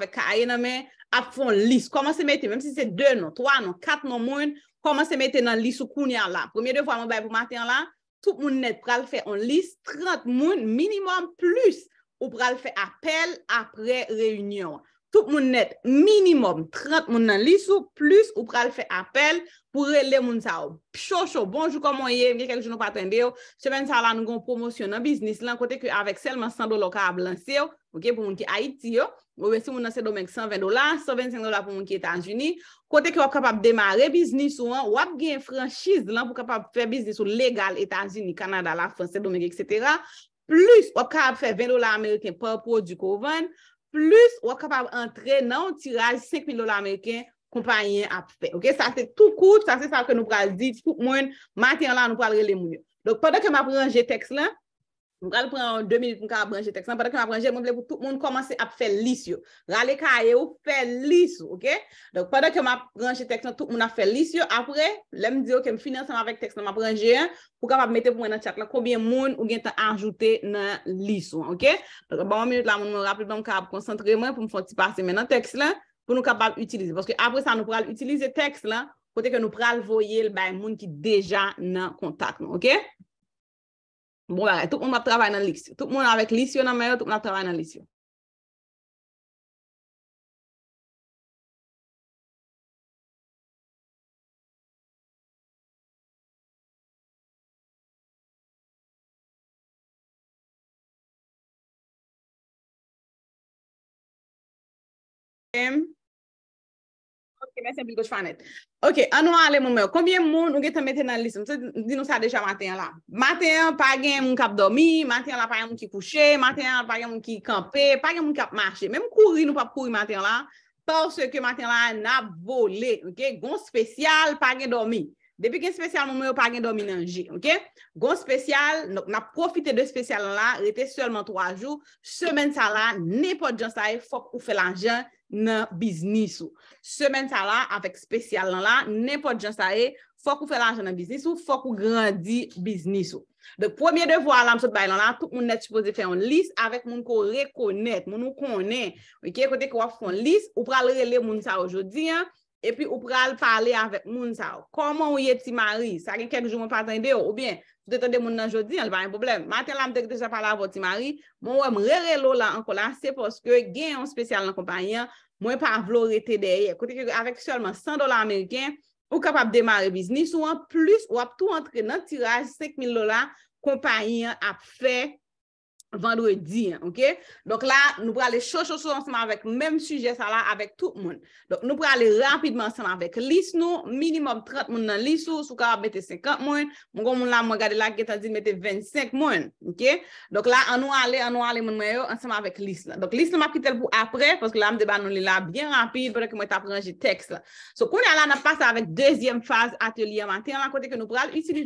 de ap fon lis, koman se mette, menm si se 2 nou, 3 nou, 4 nou moun, koman se mette nan lis ou kounyan la. Premier devon an bay pou matyan la, tout moun net pral fè an lis, 30 moun minimum plus ou pral fè apel apre reyunyon. Tout moun net minimum 30 moun nan lis ou plus ou pral fè apel pou rele moun sa ou. Pcho cho, bonjou kon moun ye, mwen kek joun nou paten de yo, semen sa lan nou gon promosyon nan biznis, lan kote ki avek selman sandou lo ka ab lansye yo, pou moun ki a iti yo, Mwen se moun nan se domenk 120 dola, 125 dola pou mwen ki Etanjini. Kote ki wap kapab demare biznis ou an, wap gen franchise lan pou kapab fè biznis ou legal Etanjini, Kanada la, Franse, domenk, etc. Plus wap kapab fè 20 dola Ameriken popo, dukou ven, plus wap kapab antre nan tiraj 5 mil dola Ameriken kompanyen ap fè. Ok, sa se tout kout, sa se sa ke nou pral di, tout mwen, mati an la nou pral relé moun yo. Donk padan ke m ap pranje teks lan... Mwen pral pran an 2 minute mwen ka abranje tekst nan, padan ke mwen abranje, mwen vle pou tout moun komanse ap fel lis yo. Rale ka aye ou, fel lis yo, ok? Donk padan ke mwen abranje tekst nan, tout moun ap fel lis yo, apre, lèm diyo ke m finanse an avèk tekst nan mwen abranje, pou kap ap mette pou mwen nan tchat la, koubyen moun ou gen tan ajoute nan lis yo, ok? Donk ban 1 minute la, mwen mwen rappele, mwen ka ap konsantreman pou mwen fon ti pase men nan tekst lan, pou nou kap ap utilize. Paske apre sa, nou pral utilize tekst lan, potè ke nou pral voyel bay moun ki deja nan kontakman, ok? Mwere, tup mwen awek lisyo nan mwere, tup mwen awek lisyo nan lisyo. Ok, anwa ale moun mèw, konbyen moun nou ge te mette nan lis, mwen se di nou sa deja maten la, maten pa gen moun kap domi, maten la pa gen moun ki kouche, maten la pa gen moun ki kampe, pa gen moun kap marche, mèm kouri nou pa kouri maten la, por se ke maten la na vole, ok, goun spesyal pa gen domi. Depi gen spesyal moun moun yo pa gen do minanji, ok? Gon spesyal, nou na profite de spesyal lan la, rete selman 3 jou. Semen sa la, nepo diyon sa e fok ou fe lanjen nan biznis ou. Semen sa la, avek spesyal lan la, nepo diyon sa e fok ou fe lanjen nan biznis ou, fok ou grandi biznis ou. De pwemye devwa la msot bay lan la, tout moun net supose fe yon lis avèk moun ko rekonet, moun ou konen, ok? Kote kwa fok yon lis, ou pral rele moun sa ojodi, ok? E pi ou pral pale avek moun sa ou. Koman ou ye ti mari? Sa gen kek jou moun paten de ou? Oh, ou bien, joute te de moun nan jodi, an le bayen boblem. Maten la m dek deja pale avon ti mari, moun wè m re re lola an kola, se poske gen yon spesyal nan kompanyan, mwen pa avlore te deye. Kote kek avek solman 100 dola Ameriken, ou kapap demare biznis, ou an plus, ou ap tou antre nan tiraj, 5000 dola, kompanyan ap fè vendredi an, ok? Donk la, nou prale chos chos anseman avèk mèm suje sa la avèk tout moun. Donk nou prale rapidman anseman avèk lis nou, minimum 30 moun nan lis nou, sou ka ap bete 50 moun, moun kon moun la mwen gade la geta zin bete 25 moun, ok? Donk la, anou ale, anou ale moun mè yo, anseman avèk lis la. Donk lis la mè ap kitel pou apre, foske la mde ban nou li la bien rapid, pwede ki mwen tap rangi tekst la. So, koune ala nan pasa avèk dezyem faz atelier manti, an la kote ke nou prale, iti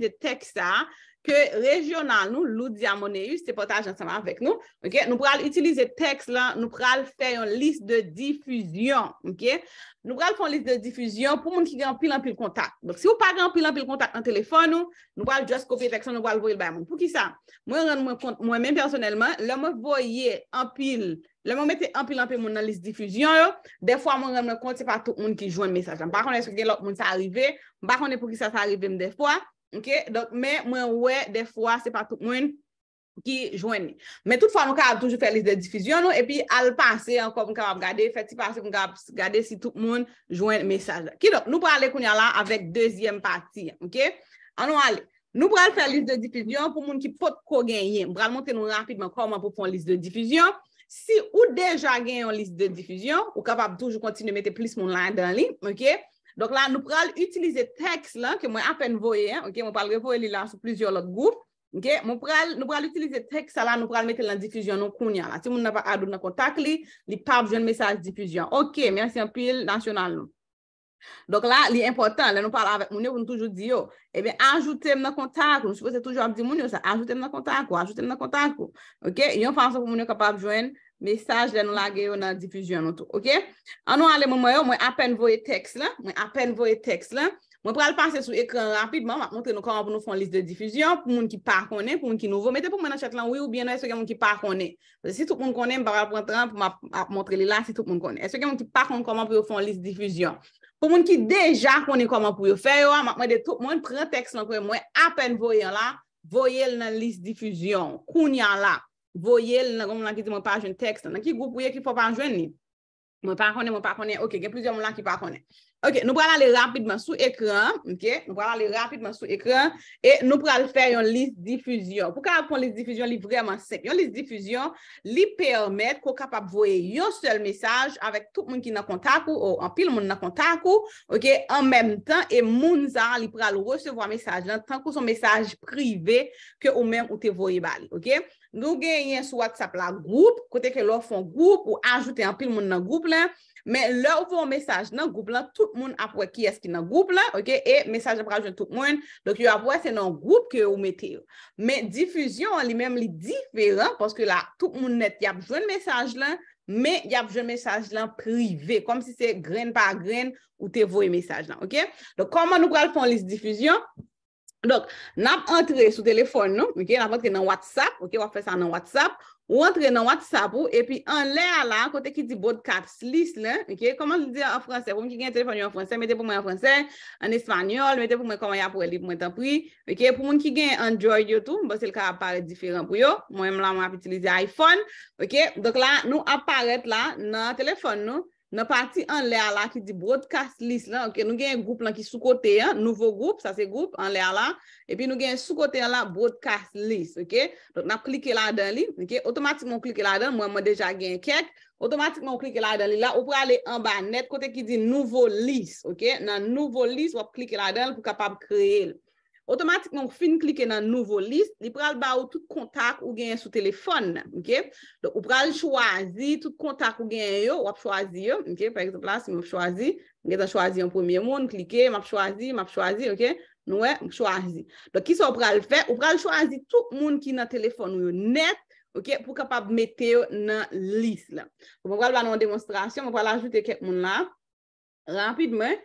ke rejyonal nou, lout diamone yu, se potaj ansama vek nou, nou pral utilize teks lan, nou pral fey yon lis de difuzyon, nou pral fon lis de difuzyon pou moun ki gen apil-ampil kontak. Si ou pa gen apil-ampil kontak nan telefon nou, nou pral just kopye teksan, nou pral voye l bay moun. Pou ki sa? Mwen ren mwen kont, mwen men personelman, lè mwen voye, apil, lè mwen mette apil-ampil moun nan lis difuzyon yo, defwa mwen ren mwen kont, se pa tout moun ki jwen mesajan. Mwen pa konen se gen lout moun sa arrive, mwen pa konen pou ki sa sa arrive mwen Mwen wè, de fwa, se pa tout moun ki jwen ni. Mwen tout fwa, mwen ka ap toujou fè liste de difusyon nou, epi al pase, fè ti pase, mwen ka ap gade si tout moun jwen mesaj. Kido, nou pralè koun ya la avèk dezyem pati. An nou alè, nou pralè fè liste de difusyon pou moun ki pot kò genyen. Mwen pralè montè nou rapidman kò, mwen pou fò liste de difusyon. Si ou deja genyen liste de difusyon, mwen ka ap toujou kontine mette plis moun lan dan li. Mwen kè. Donk la nou pral itilize tekst la ke mwen apen voye, mwen pral revoye li la sou plizyon lot goup, mwen pral itilize tekst la nou pral mette la difyzyon nou kounyan la. Si mwen nan pa adou nan kontak li, li pap jwen mesaj difyzyon. Ok, mwen syan pil nasyonal nou. Donk la li importan, la nou pral avet mwen yo pou nou toujou di yo, ebe anjoute mnen kontak, mwen soupe se toujou ap di mwen yo sa, anjoute mnen kontak, anjoute mnen kontak. Ok, yon fansa pou mwen yo kapap jwen. Mesaj den nou la geyo nan difyzyon nou tou, ok? An nou ale moun mwen yo, mwen apen voye tekst la, mwen apen voye tekst la. Mwen pral pase sou ekran rapidman, mwen ap montre nou koman pou nou fon liste de difyzyon, pou moun ki par konen, pou moun ki nou vo. Mette pou mwen achat lan, oui ou bien, mwen ap montre li la, si tout moun konen. E se moun ki par konen koman pou yo fon liste difyzyon. Pou moun ki deja konen koman pou yo feyo, mwen apen voye la, voye la nan liste difyzyon. Koun yan la. voye nan kon moun lan ki se moun page yon tekst. Nan ki group woye ki fò panjwen ni? Moun pa konen, moun pa konen. Ok, gen plizyon moun lan ki pa konen. Ok, nou pral ale rapidman sou ekran. Ok, nou pral ale rapidman sou ekran. E nou pral ale fè yon list difuzyon. Pou ka apon list difuzyon li vreman se? Yon list difuzyon li pèrmet kò kapap voye yon sel mesaj avèk tout moun ki nan kontak ou, ou an pil moun nan kontak ou. Ok, an menm tan, e moun zan li pral ale resevo a mesaj lan tan kò son mesaj prive ke ou menm ou te voye bal Nou genyen sou WhatsApp la goup, kote ke lor fon goup ou ajoute an pil moun nan goup la. Men lor voun mesaj nan goup la, tout moun apwe ki eski nan goup la, ok? E mesaj apwe ajoute tout moun. Dok yo apwe se nan goup ki yo oumete yo. Men difuzyon li menm li diferan, pwoske la tout moun net yapjwen mesaj la, men yapjwen mesaj la privé, kom si se gren pa gren ou te voun mesaj la, ok? Dok koman nou pral fon li difuzyon? Donc, on a entrer sur le téléphone, non? Okay? On entré dans WhatsApp, ok? On va faire ça dans WhatsApp. On entre dans WhatsApp, et puis en l'air là, côté qui dit broadcast list, là, ok? Comment dire en français? Vous qui dites un téléphone en français, mettez pour moi en français, en espagnol, mettez pour moi comment il y a pour moi moi prix, ok? Pour moi qui gagne Android, YouTube, c'est le cas apparaît différent pour eux, Moi-même là, moi, j'utilise iPhone, ok? Donc là, nous apparaît là, dans le téléphone, non? nan parti an le ala ki di broadcast list lan, ok, nou gen yon goup lan ki sou kote yan, nouvo goup, sa se goup, an le ala, epi nou gen sou kote yan la broadcast list, ok, nou klik yon la dan li, ok, otomatikman klik yon la dan, mwen mwen deja gen kek, otomatikman klik yon la dan li la, ou pou ale an ba net kote ki di nouvo list, ok, nan nouvo list wap klik yon la dan pou kapab kreye lè. Otomatik nou fin klike nan nouvo list, li pral ba ou tout kontak ou genye sou telefon nan, ok? Do, ou pral chwazi tout kontak ou genye yo, wap chwazi yo, ok? Par exemple la, si mwen chwazi, mwen genye ta chwazi yon premier moun, klike, mwen chwazi, mwen chwazi, ok? Nou we, mwen chwazi. Do, ki sa ou pral fe, ou pral chwazi tout moun ki nan telefon yo net, ok? Pou kapab mete yo nan list la. Mwen pral ba nou an demonstrasyon, mwen pral ajoute kek moun la, rapid menk.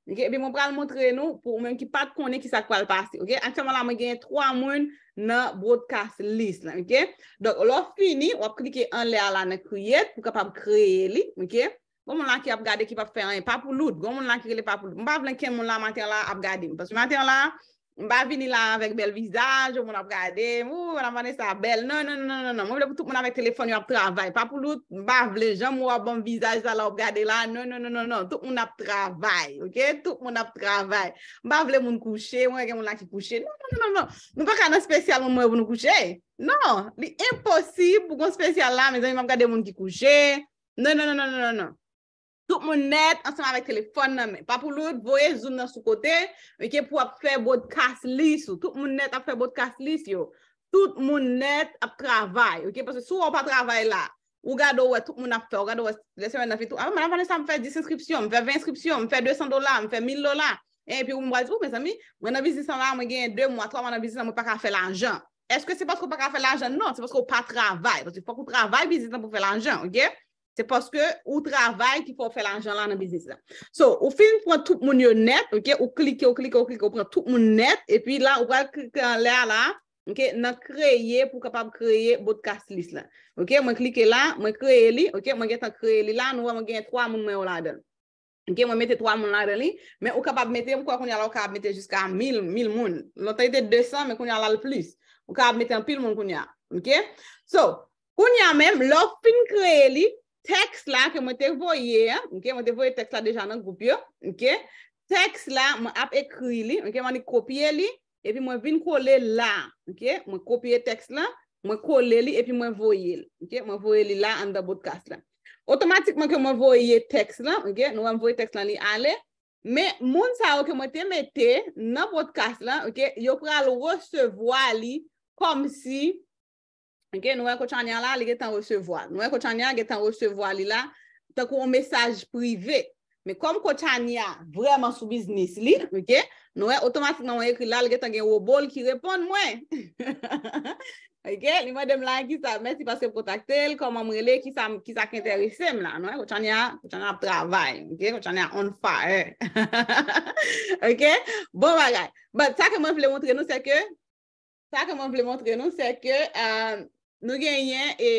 Bi moun pral montre nou pou mwen ki pat konen ki sa kwa l pasi. Anche moun la mwen genye 3 moun nan broadcast list. Donk, lor fini, wap klike an le ala nan kriyet pou kapap kreye li. Moun la ki ap gade ki pap fè an, pa pou lout. Moun la ki rele pa pou lout. Mwen pa vlen ken moun la maten la ap gade. Mwen pas mwen maten la. Mba vini la vek bel vizaj, ou mwen ap gade, mwen ap vane sa bel, non, non, non, non, mwen non. vle pou tout mwen avek telefon yon ap travay, pa pou lout mba vle jan mwen ap bon vizaj la ou gade la, non, non, non, non, non. tout mwen ap travay, ok, tout mwen ap travay. Mba vle mwen kouche, mwen gen mwen la ki kouche, non, non, non, non, mwen pa kane spesyal mwen mwen pou nou kouche? Non, li imposib pou kon spesyal la, mwen zan mwen ap gade mwen ki kouche, non, non, non, non, non, non. Toute moun net anseman vek telefon nanme. Pa pou lout voye zoun nan sou kote. Ok, pou ap fè bot kas lis ou. Toute moun net ap fè bot kas lis yo. Toute moun net ap travay. Ok, pwese sou an pa travay la. Ou gado wè, tout moun ap fè. Ou gado wè, lese wè nan fè tou. Ape, moun nan fè dis inskripsyon. Moun fè 20 inskripsyon. Moun fè 200 dola. Moun fè 1000 dola. E pi ou moun wè zi ou, mè zami. Moun nan vizisan la, moun genye 2 moun a 3. Moun nan vizisan la, moun pa ka fè lanjan. c'est parce que ou travail qu'il faut faire l'argent là dans le business. Là. So, au fin, pour tout le monde net, ok, ou cliquez, ou cliquez, ou cliquez, vous prenez tout le monde net, et puis là, vous prenez cliquer là là, ok, dans créer, pour capable créer votre casse liste là. Ok, moi cliquer là, moi créer li, ok, moi gagne créer li là, nous avons gagné trois mounes là dedans. Ok, moi mettez trois mounes là dedans, mais vous capable mettre, vous pouvez alors capable mettre jusqu'à 1000, 1000 mounes. L'autre était 200, mais vous a là le plus. Vous pouvez mettre un pile mounes qu'on a. Ok? So, qu'on a même, l'offre fin créer li, teks la ke mwen te voye, mwen te voye teks la deja nan goupyo, teks la mwen ap ekri li, mwen ni kopye li, epi mwen vin kole la, mwen kopye teks la, mwen kole li, epi mwen voye li, mwen voye li la an da vodkast la. Otomatikman ke mwen voye teks la, mwen voye teks la li an le, men moun sa ou ke mwen te mette nan vodkast la, yo pral resevo li kom si... Ok, nouè ko chanye la, li gen tan recevoan. Nouè ko chanye la, li gen tan recevoan li la, tan kon mèsaj privè. Mè kom ko chanye la, vreman sou biznis li, nouè, otomatik nan wèkri la, li gen tan gen wò bol ki repon mwen. Ok, li mwen dem lan ki sa, mèsi paske protakte, lè kom amre le, ki sa k'interessem la. Nouè, ko chanye la, ko chanye la p'travay. Ok, ko chanye la on fire. Ok, bon wè gè. Bon, sa keman vle montre nou, se ke, sa keman vle montre nou, se ke, euh, Nou gen yen e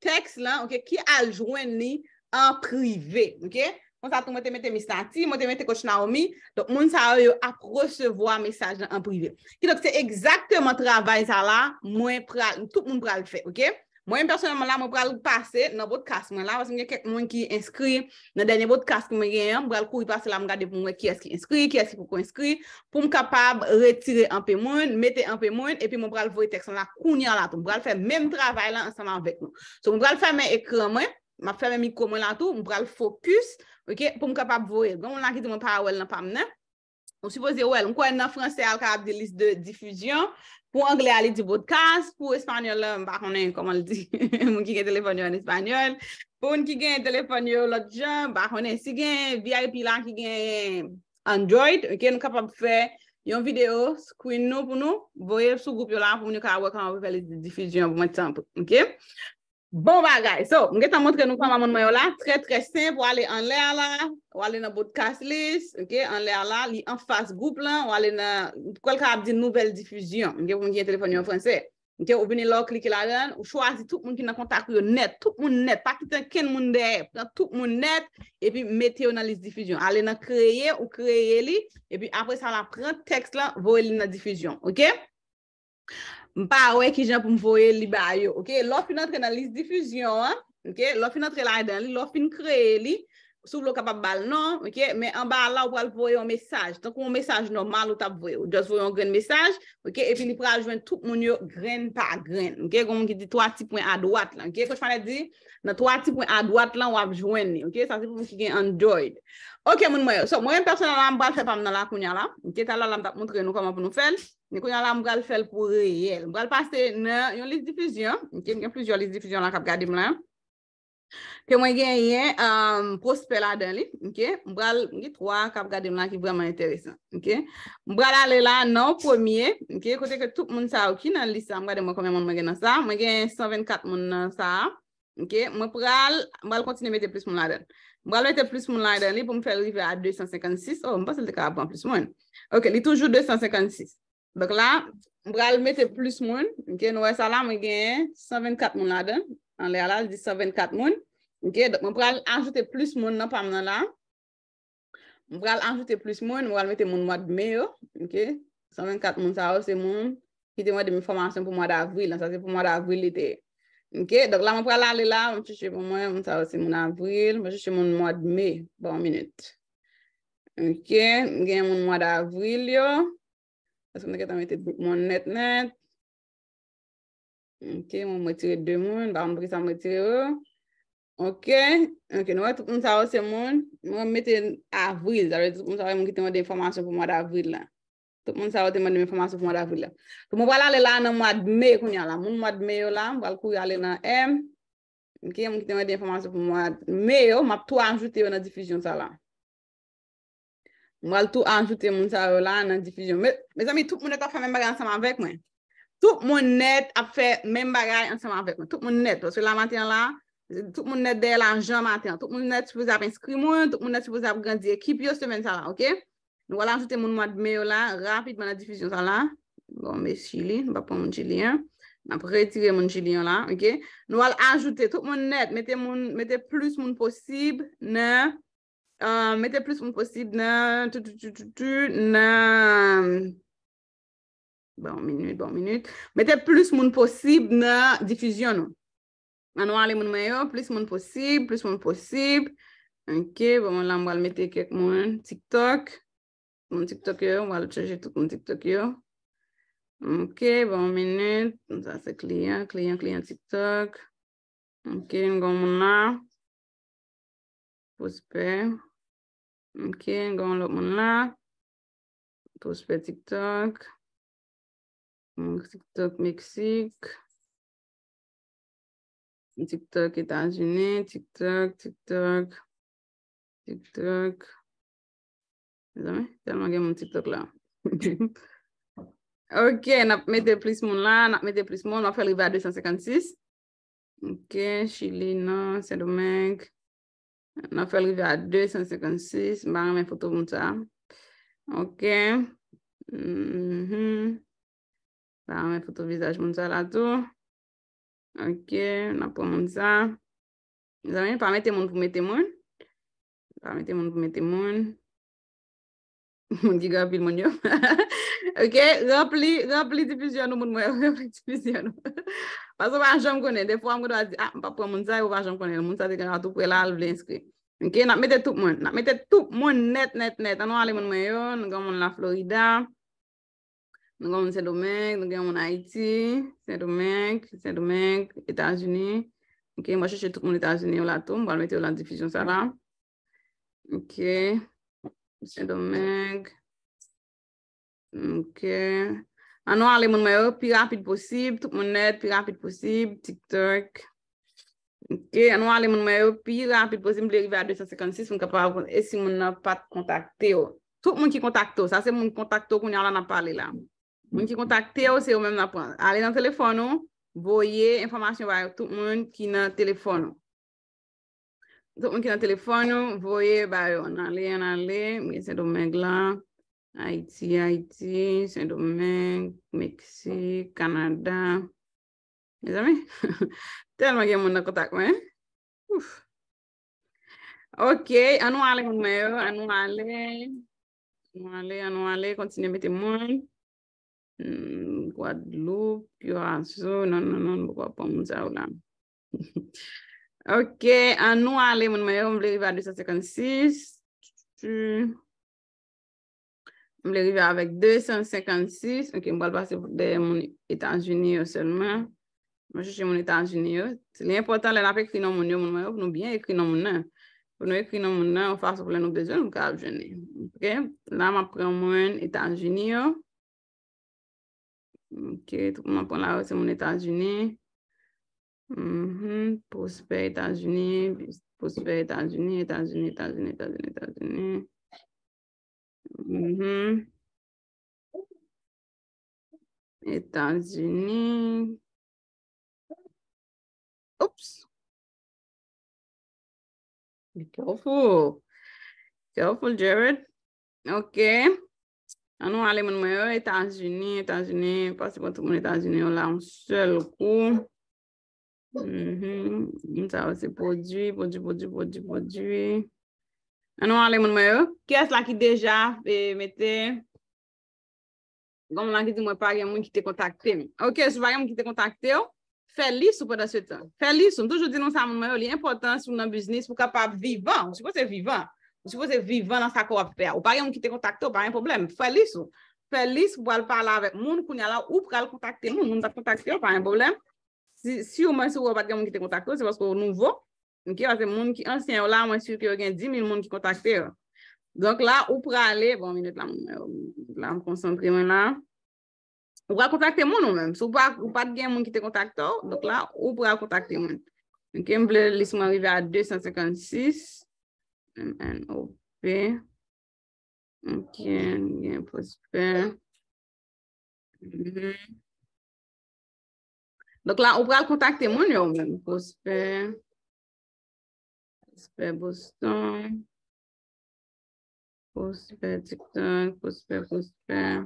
teks lan, ok, ki aljwen ni an prive, ok? Monsa tou mwen temete misnati, mwen temete kosh na omi, dok moun sa yo ap resevo a mesaj nan an prive. Ki dok se ekzaktman travay sa la, mwen pral, tout moun pral fe, ok? Mwen personelman la mwen pral pase nan vodkast mwen la, wazm gen kek mwen ki inskri nan denye vodkast mwen gen yon, mwen pral kou yi pase la mwen gade pou mwen ki eski inskri, ki eski pou kou inskri, pou m kapab retire anpe mwen, mette anpe mwen, epi mwen pral voy tek, son la kouni anla tou, mwen pral fe menm travay la ansan anvek nou. So mwen pral fe men ekran mwen, ma fe men mikro mwen an tou, mwen pral fokus pou m kapab voy, goun lanki di mwen pa wèl nan pamnen. Mwen suppose wèl, mwen kou yon nan franse al ka ap di lis de difujyon, pou angle a li di vodkast, pou espanyol lè, mba konen, koman l di, mwen ki gen telefon yo an espanyol, pou mwen ki gen telefon yo lòt jè, mba konen, si gen VIP lan ki gen Android, mwen ken nou kapab fè yon video, screen nou pou nou, voye sou goup yo lan pou mwen yo ka wèk an wè fè li di difijyon pou mwen tèm pou, mke? Bon bagay, so mwen gen ta montre nou kwa maman mwen yo la, tre tre semp wale an lè ala, wale nan botkas lis, an lè ala, li enfas goup lan, wale nan, kwa l ka ap di nouvel difyzyon, mwen gen pou mwen gen telefon yon franse, mwen gen ou vini lok li ki la gen, ou chwazi tout mwen ki nan kontak yo net, tout mwen net, pakiten ken moun der, tout mwen net, epi meteo nan lis difyzyon, ale nan kreye ou kreye li, epi apre sa la prent tekst la, vwe li nan difyzyon, ok? Mpa wey ki jen pou mvoye li bayo. Ok. Lofi natre nan lis difuzyon. Ok. Lofi natre la yden e li. Lofi n kreye li. Sou vlo kapap bal nan. Ok. Men an bal la ou pral voye yon mesaj. Tan kwen yon mesaj normal ou tap voye. Ou dos voye yon gren mesaj. Ok. E finip pral jwen tout moun yo gren pa gren. Ok. Gon mwen ki di 3-6 pwen adouat lan. Ok. Kwa ch fanè di. Nan 3-6 pwen adouat lan wap jwen ni. Ok. Sa si pou mwen ki gen enjoy. Ok mwen mwen yo. So mwen yon Mwen kon jan la mwen kal fel pou reyel. Mwen kal paste nan yon list difuzyon. Mwen ken yon plusieurs list difuzyon la kap gadim lan. Mwen gen yon um, prosper la den li. Mwen kal gen 3 kap gadim lan ki vreman enteresan. Mwen kal ale lan nan o pwemye. Kote ke tout moun sa wiki nan list sa. Mwen gen 124 moun sa. Mwen kal kontine mwen te plus moun la den. Mwen kal mwen te plus moun la den li pou mwen fel rive a 256. Mwen pasel de ka apan plus mwen. Ok, li toujou 256. Dok la, mwen pral mette plus moun. Ok, nou wè sa la mwen genye sa 24 moun la den. An lè ala, di sa 24 moun. Ok, dok mwen pral anjoute plus moun nan pa mnen la. Mwen pral anjoute plus moun. Mwen pral mette moun mwad me yo. Ok, sa 24 moun sa wè se moun. Kite mwen de mwen formasyon pou mwad avril. An sa se pou mwad avril ite. Ok, dok la mwen pral alè la. Mwen chiche mwen mwen sa wè se mwad avril. Mwen chiche mwen mwad me. Bon minute. Ok, genye mwen mwad avril yo. Aspon deket an mette bit moun net net. Ok, moun mwetire 2 moun. Bar mwetire. Ok, nou oh, oh, oh, a tou moun sa ose moun. Moun mwetire avril. Zare tou moun sa ose moun kiti moun de informasyon pou mwad avril la. Tou moun sa ose moun de informasyon pou mwad avril la. Moun wala ale la nan mwad me koun ya la. Moun mwad me yo la. Mwal kou yale nan M. Ok, moun kiti moun de informasyon pou mwad me yo. Mwap tou anjote yo nan difijyon sa la. Nou al tou anjoute moun sa yo la nan difizyon. Me zami, tout moun net ap fe men bagay ansaman vek mwen. Tout moun net ap fe men bagay ansaman vek mwen. Tout moun net. Pwoswe la mantien la. Tout moun net de la jan mantien. Tout moun net soupoz ap inskrimon. Tout moun net soupoz ap grandye. Kip yo semen sa la. Ok? Nou al anjoute moun moun me yo la. Rapid man nan difizyon sa la. Bon, me sili. Mba pou moun jili. Mba pou reytire moun jili yo la. Ok? Nou al anjoute tout moun net mette plus moun posib nan... Euh, metè plus moun posib nan... Bon, minit, bon, minit. Metè plus moun posib nan difizyon nou. An wale moun mayon, plus moun posib, plus moun posib. Anke, bon, lan mwal metè kek mwen TikTok. Mwen TikTok yo, mwal chaje tout mwen TikTok yo. Anke, bon, minit. An, zase kliyan, kliyan, kliyan TikTok. Anke, ngan moun nan. Pospè. Mke, nga yon lop moun la. Pouspe TikTok. Moun TikTok Meksik. TikTok Etajouni. TikTok, TikTok. TikTok. Tèl mwen gen moun TikTok la. Mke, nap mède plis moun la. Nap mède plis moun. Nwa fèl riva 256. Mke, Chilina, Saint-Domingue. Na fèl rivè a 256, ba remè foto moun sa. Ok. Mm-hmm. Ba remè foto vizaj moun sa la tou. Ok, na pou moun sa. Zanè, pa remè temoun pou mè temoun. Pa remè temoun pou mè temoun. Moun giga pil moun yo. Ok, rempli, rempli difisyon nou moun mwen yo. Paso wak jom konen. Defo wak moun do a di, a, mpapo, moun sa yo wak jom konen. Moun sa dekara tou kwe la al vle inskri. Ok, nak mette tout moun. Nak mette tout moun net, net, net. Anou ale moun mwen yo. Nou gen moun la Florida. Nou gen moun Saint-Domingue. Nou gen moun Haiti. Saint-Domingue, Saint-Domingue, Etats-Unis. Ok, mwen chèche tout moun Etats-Unis ou la tou. Bon, mwen mette ou la difisyon sa la. Ok. Ok. Mr. Domeg, anon ale moun mèyo pi rapide posib, oh. tout moun net pi rapide posib, tiktok, anon ale moun mèyo pi rapide posib, mbile rive a 256, foun ka par avon, e si moun nan pat kontakte yo, tout moun ki kontakte yo, sa se moun kontakte yo koun yan lan nan pale la, moun ki kontakte yo se yo men nan pran, ale nan telefon nou, voye informasyon vayou, tout moun ki nan telefon nou. Oh. Zop mwen ki nan telefon yo, voye, bayo, anale, anale, mwen sen do mwen gla, IT, IT, sen do mwen, Meksik, Kanada, mwen zami? Tel mwen gen mwen nan kotak mwen. Ok, anwa ale mwen yo, anwa ale, anwa ale, anwa ale, kontine mwen te mwen. Kwa hmm, lup, yon aso, nan nan nan, mwen mwen mwen mwen zau lan. Ok. Ok, an nou ale moun mwen yo, mwen le rive a 256, mwen le rive a avèk 256, ok, mwen bal basi moun etanjini yo selman, mwen chèche moun etanjini yo, se liye potan lè la pe ekri nou moun yo moun mwen yo, pou nou byen ekri nou moun nan, pou nou ekri nou moun nan, ou farsou pou lè nou bezoun mwen ka ap jeni, ok, la mwen pren moun etanjini yo, ok, mwen pren la ou se moun etanjini yo, mhm, pospe etajini, pospe etajini, etajini, etajini, etajini, etajini, mhm, etajini, ops, keofou, keofou Jared, ok, anou ale mwen mwen yo, etajini, etajini, pasi pwantou bon mwen etajini yo la, anou selo pou, Mm-hmm. Mta wese podi, podi, podi, podi, podi. An wale moun mwè yo? Kè se laki deja pe mette? Gwè moun laki di mwen pagen moun ki te kontakte mi. Ok, se mwen pagen moun ki te kontakte yo, felis ou pwede aswetan? Felis ou. Mdoujou di nou sa moun mwè yo li importan sou nan biznis pou kapap vivan. Mwen se mwen se vivan, mwen se mwen se vivan nan sa kwape. Ou pagen moun ki te kontakte yo, pwede moun probleme? Felis ou. Felis pou wale pala avèk moun koun ya la ou pou wale kontakte moun. Moun ta kontakte yo, pwede moun probleme? Si ou mwen sou ou pat gen mwen ki te kontakte, se bas kou nouvo. Mwen si ou gen 10.000 mwen ki kontakte yo. Donk la, ou pra ale, bon minute la, mwen koncentre mwen la. Ou pra kontakte mwen ou men. Sou pat gen mwen ki te kontakte yo, donk la, ou pra kontakte mwen. Mwen li sou mwen arrive a 256. M-N-O-P Mwen gen posper. Mwen Donc là, on va le mon yo même Prosper. Prosper Boston. Prosper TikTok Prosper, Prosper.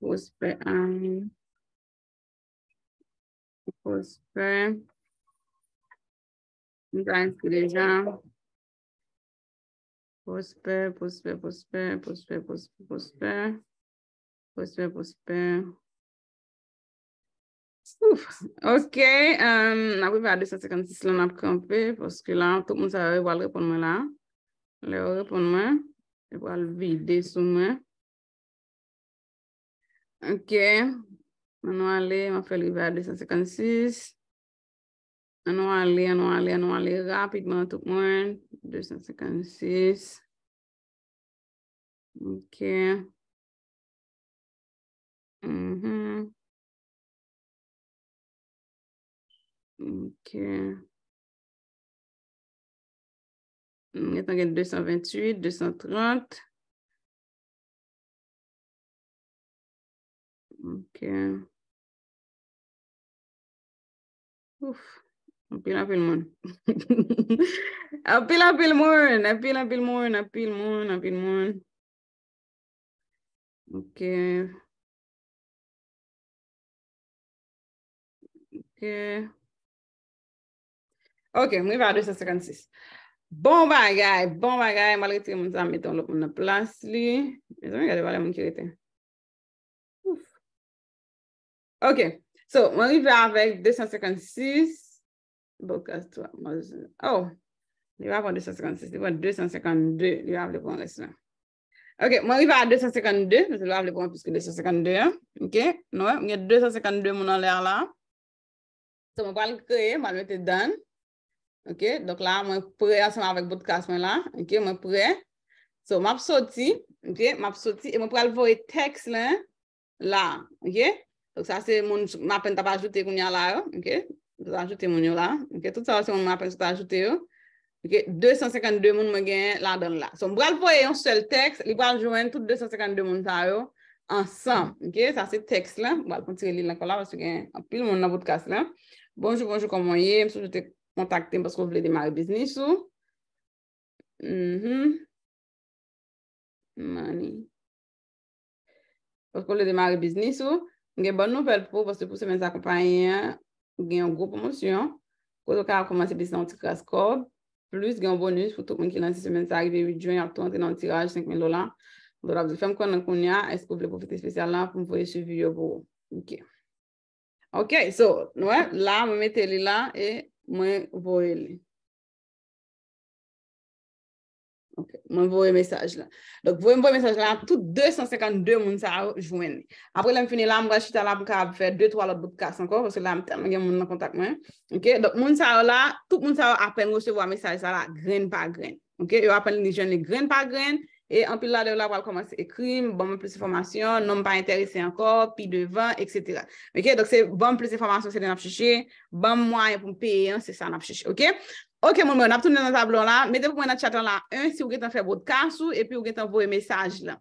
Prosper ami Prosper. on va inscrire Prosper, Prosper, Prosper. Prosper, Prosper, Prosper. Prosper, Prosper. ouf, ok, na pou ve a 256 lan ap kompe, foske lan, tout moun sa ve vo al repon me lan, le yo repon me, ve vo al vide sou me, ok, an wale, ma fè li ve a 256, an wale, an wale, an wale, rapidman tout moun, 256, ok, mh, mm-hmm. mh, Ok. Netan gen 228, 230. Ok. Ouf. Apil apil moun. Apil apil moun. Apil apil moun. Apil moun. Apil moun. Ok. Ok. Ok, mwen riva a 256. Bon bagay, bon bagay. Mal reti mwen sa meton lop mwen a plas li. E zan mwen gade wale mwen kirete. Ok, so mwen riva avek 256. Boka, towa. Oh, li wap an 256. Li wap an 252. Li wap lepon resna. Ok, mwen riva a 252. Li wap lepon pwiske 252. Ok, nou wè. Mwen yè 252 mwen an lè ala. So mwen pal kreye. Mal mette dan. Ok, donk la, mwen pou re asan avèk botkas mwen la, ok, mwen pou re. So, mwen ap soti, ok, mwen ap soti, e mwen pou alvore teks lè, la, ok. Donk sa se moun, mwen ap en tap ajoute koun ya la, ok, tap ajoute moun yo la, ok, tout sa va se moun mwen ap en tap ajoute yo, ok, 252 moun mwen gen la donk la. So, mwen pou alvore yon sel teks, li pou alvore jwen tout 252 moun ta yo, ansan, ok, sa se teks lè, mwen pou alvore jwen lè la kou la, mwen pou alvore jwen lè la botkas lè. Bonjou, bonjou kontakten paskou vle demare biznis ou. Mh-hm. Mwani. Paskou vle demare biznis ou. Nge bon nouvel pou paskou semen sa kompanyen gen yon goup monsyon. Kou do ka akomansi biznan yon ti kraskob. Plus gen yon bonus foutouk mwen ki lan semen sa agve 8 joun ap 30 nan tiraj 5 mil do lan. Vola vle fem konan konya. Eskou vle pou fete spesyal lan pou mwen pwoye suivi yon bou. Ok. Ok, so, wè, e, la mwen mette li lan e mwen voye li. Ok, mwen voye mesaj la. Voye mwen voye mesaj la, tout 252 moun sa ou jwenni. Apre lèm fini lèm rachit a la pou ka fè 2-3 lot bokas anko, fòsè lèm tèm, mwen gen moun nan kontak mwen. Ok, dòk moun sa ou la, tout moun sa ou apen roste vwa mesaj sa la, gren pa gren. Ok, yo apen li jwenn li gren pa gren, E anpil la de la wala koman se ekrim, ban mwen plis informasyon, nan mwen pa interese anko, pi devan, etc. Ok, doke se ban mwen plis informasyon se den ap chiche, ban mwen mwen pou mpeye an, se sa an ap chiche, ok? Ok, mwen mwen, ap toune nan tablon la, mwen te pou mwen a tchatan la, un, se ou getan fe vod kasou, e pi ou getan vode mesaj la.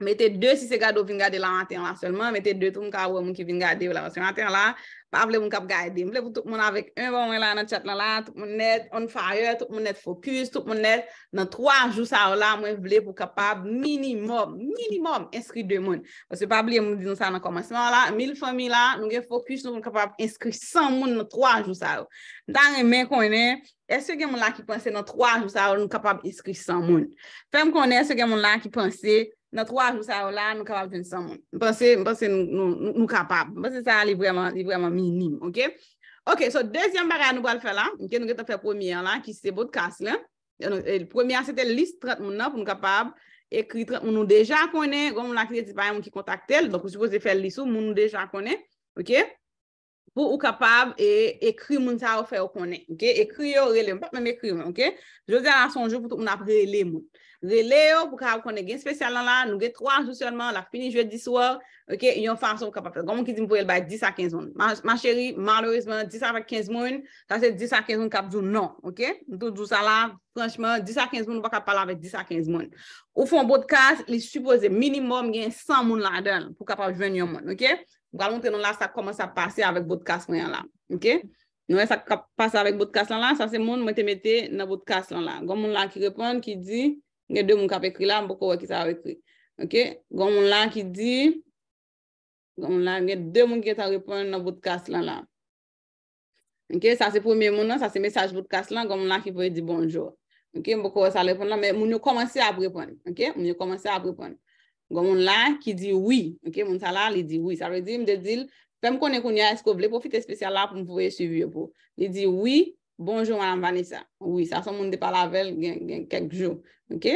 mette 2 si se gado vin gade la an ten la solman, mette 2 tout mwen ka wè mwen ki vin gade la an ten la, pa vle mwen kap gade mwen pou tout mwen avek 1 bon mwen la nan chat nan la, tout mwen net on fire, tout mwen net focus, tout mwen net nan 3 jou sa ou la mwen vle pou kapab minimum, minimum inskri 2 moun se pa blie mwen di nou sa nan komanseman la, 1000 fami la, nou gen fokus nou mwen kapab inskri 100 moun nan 3 jou sa ou nan en men konen eswe gen mwen la ki panse nan 3 jou sa ou nou kapab inskri 100 moun fem konen eswe gen mwen la ki panse Na 3 jou sa yo la, nou kapab vin sa moun. Mpase, mpase nou, mpase nou kapab. Mpase sa yo li vreman, li vreman minime, ok? Ok, so, dezyan baraya nou bal fe la. Ok, nou geta fe premier la, ki se bodkas la. El premier, se te liste trot moun la pou nou kapab. Ekri trot, moun nou deja konen. Gon, moun la kriye, si bayan moun ki kontakte el. Donk, ou suppose de fe liste ou, moun nou deja konen, ok? Pou ou kapab e ekri moun sa ou fe ou konen, ok? Ekri yo relem, pap mèm ekri yo relem, ok? Je zè la sonjou pou tou moun ap relem moun. Rele yo pou ka ap konen gen spesyal lan la. Nou gen 3 jou sèlman. La fini jwè diswa. Ok. Yon fason pou ka pape. Gon moun ki di mpou el bay 10 a 15 moun. Ma chéri, malorizman 10 a 15 moun. Sa se 10 a 15 moun kap djou non. Ok. Ntou djou sa la. Franchman 10 a 15 moun va ka pale avè 10 a 15 moun. Ou fon botkast li suppose minimum gen 100 moun la aden. Pou ka pape jwen yon moun. Ok. Ou kalon tenon la sa koman sa pase avèk botkast moun yan la. Ok. Nou e sa kapanse avèk botkast lan la. Sa se moun Mwen gen dè moun kap ekri la, mwen bako wè ki sa rekri. Ok, gwa moun la ki di, gwa moun la, mwen gen dè moun ki sa repon nan vodkas lan la. Ok, sa se pwemye moun la, non? sa se mesaj vodkas lan, gwa moun la ki pwè di bonjou. Ok, mwen bako wè sa repon la, mwen yo komanse ap repon. Ok, mwen yo komanse ap repon. Gwa moun la ki di wè, ok, mwen sa la li di wè. Sa re di mwen de dil, fem konen konye a esko vle pou fit espesyal la pou mwen pwè suivye pou. Li di wè. Bonjour Madame Vanessa. Oui, sa son moun depa lavel gen gen kek jou. Ok?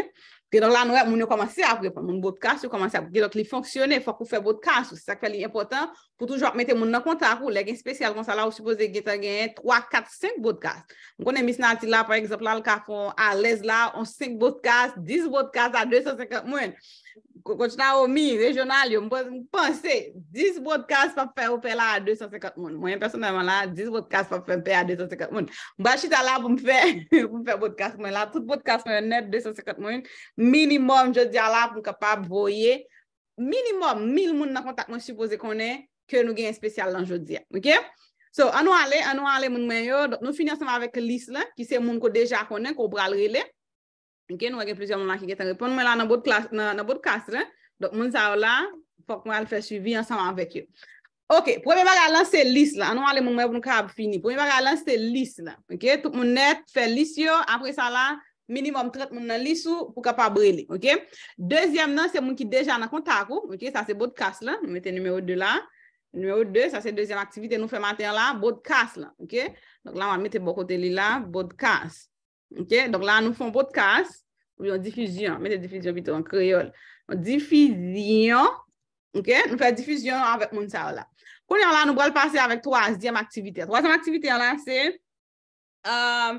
Ke do la nouè, moun yo komanse ap, moun vodkas yo komanse ap. Ge lòk li fonksyonè, fò kou fè vodkas. Se sa kwen li impotant, pou toujò ap mette moun nan konta akou. Lè gen spesyal kon sa la, ou supose gen te gen 3, 4, 5 vodkas. Moun konen mis nan ti la, par exemple, la lka fon a Lez la, an 5 vodkas, 10 vodkas, a 250 mwen. kontina ou mi, rejonal yo, mwen mwen panse, 10 broadcast pa fè ou pè la a 250 moun, mwen yon person mwen man la, 10 broadcast pa fè ou pè a 250 moun, mwen bachit a la pou mwen fè, pou mwen fè broadcast mwen la, tout broadcast mwen net 250 moun, minimum jodi a la pou kapab broye, minimum 1000 moun nan kontak mwen supose konen, ke nou gen yon spesyal lan jodi a, ok? So, anou ale, anou ale moun mwen yo, nou finasyon avèk list la, ki se moun ko deja konen, ko bralri le, Nou a gen plezyon moun la ki ketan repon moun la nan boudkast la. Donk moun zav la, fok moun al fè suivi ansan anvek yo. Ok, pwè mè baga lanse lis la. Anou alè moun mè moun kab fini. Pwè mè baga lanse lis la. Ok, tout moun net fè lis yo. Anpre sa la, minimum tret moun nan lis yo pou kapabre li. Dezyem nan, se moun ki deja nan kontak yo. Ok, sa se boudkast la. Mwen mette numèro 2 la. Numèro 2, sa se dezyen aktivite nou fè mater la. Boudkast la. Ok, donk la mwen mette bò kote li la. Boudkast. Ok, donc là, nous fons podcast, nous faisons diffusion, mettez diffusion vite en créole, nous faisons diffusion, ok, nous faisons diffusion avec Mounsao là. Kounè, là, nous prenons le passé avec troisième activité. Troisième activité, là, c'est, euh,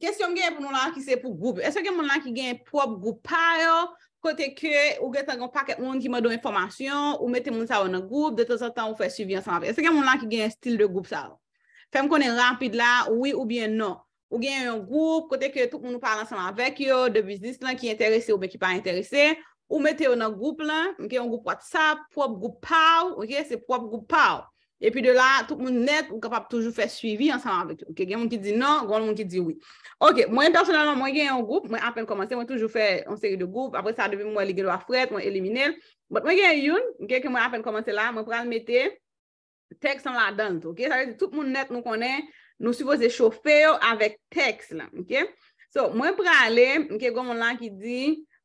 question n'est pas pour nous, là, qui c'est pour groupe. Est-ce que Mounsao qui gagne un propre groupe par, côté que, ou que c'est un groupe par quelqu'un qui m'a donné information, ou mettez Mounsao dans le groupe, de temps en temps, ou fait suivi ensemble. Est-ce que Mounsao qui gagne un style de groupe, ça? Femme konen rapide, là, oui ou bien non. Ou gen yon goup, kote ke tout moun nou parle anseman vek yo, de bisnis lan ki enterese ou be ki pa enterese. Ou mete yon nan goup lan, mwen gen yon goup wad sa, prop goup pa ou, ok, se prop goup pa ou. E pi de la, tout moun net, mwen kapap toujou fe suivi anseman vek yo. Gen moun ki di nan, goun moun ki di oui. Ok, mwen intasyonelan, mwen gen yon goup, mwen apen komanse, mwen toujou fe yon seri de goup, apre sa devin mwen ligedwa fred, mwen elimine l. Mwen gen yon, mwen apen komanse la, mwen pran mete tek san la dan, tout moun net nou kon Nou si voze chofe yo avèk teks la, mke? So, mwen pralè, mke, gwa moun la ki di,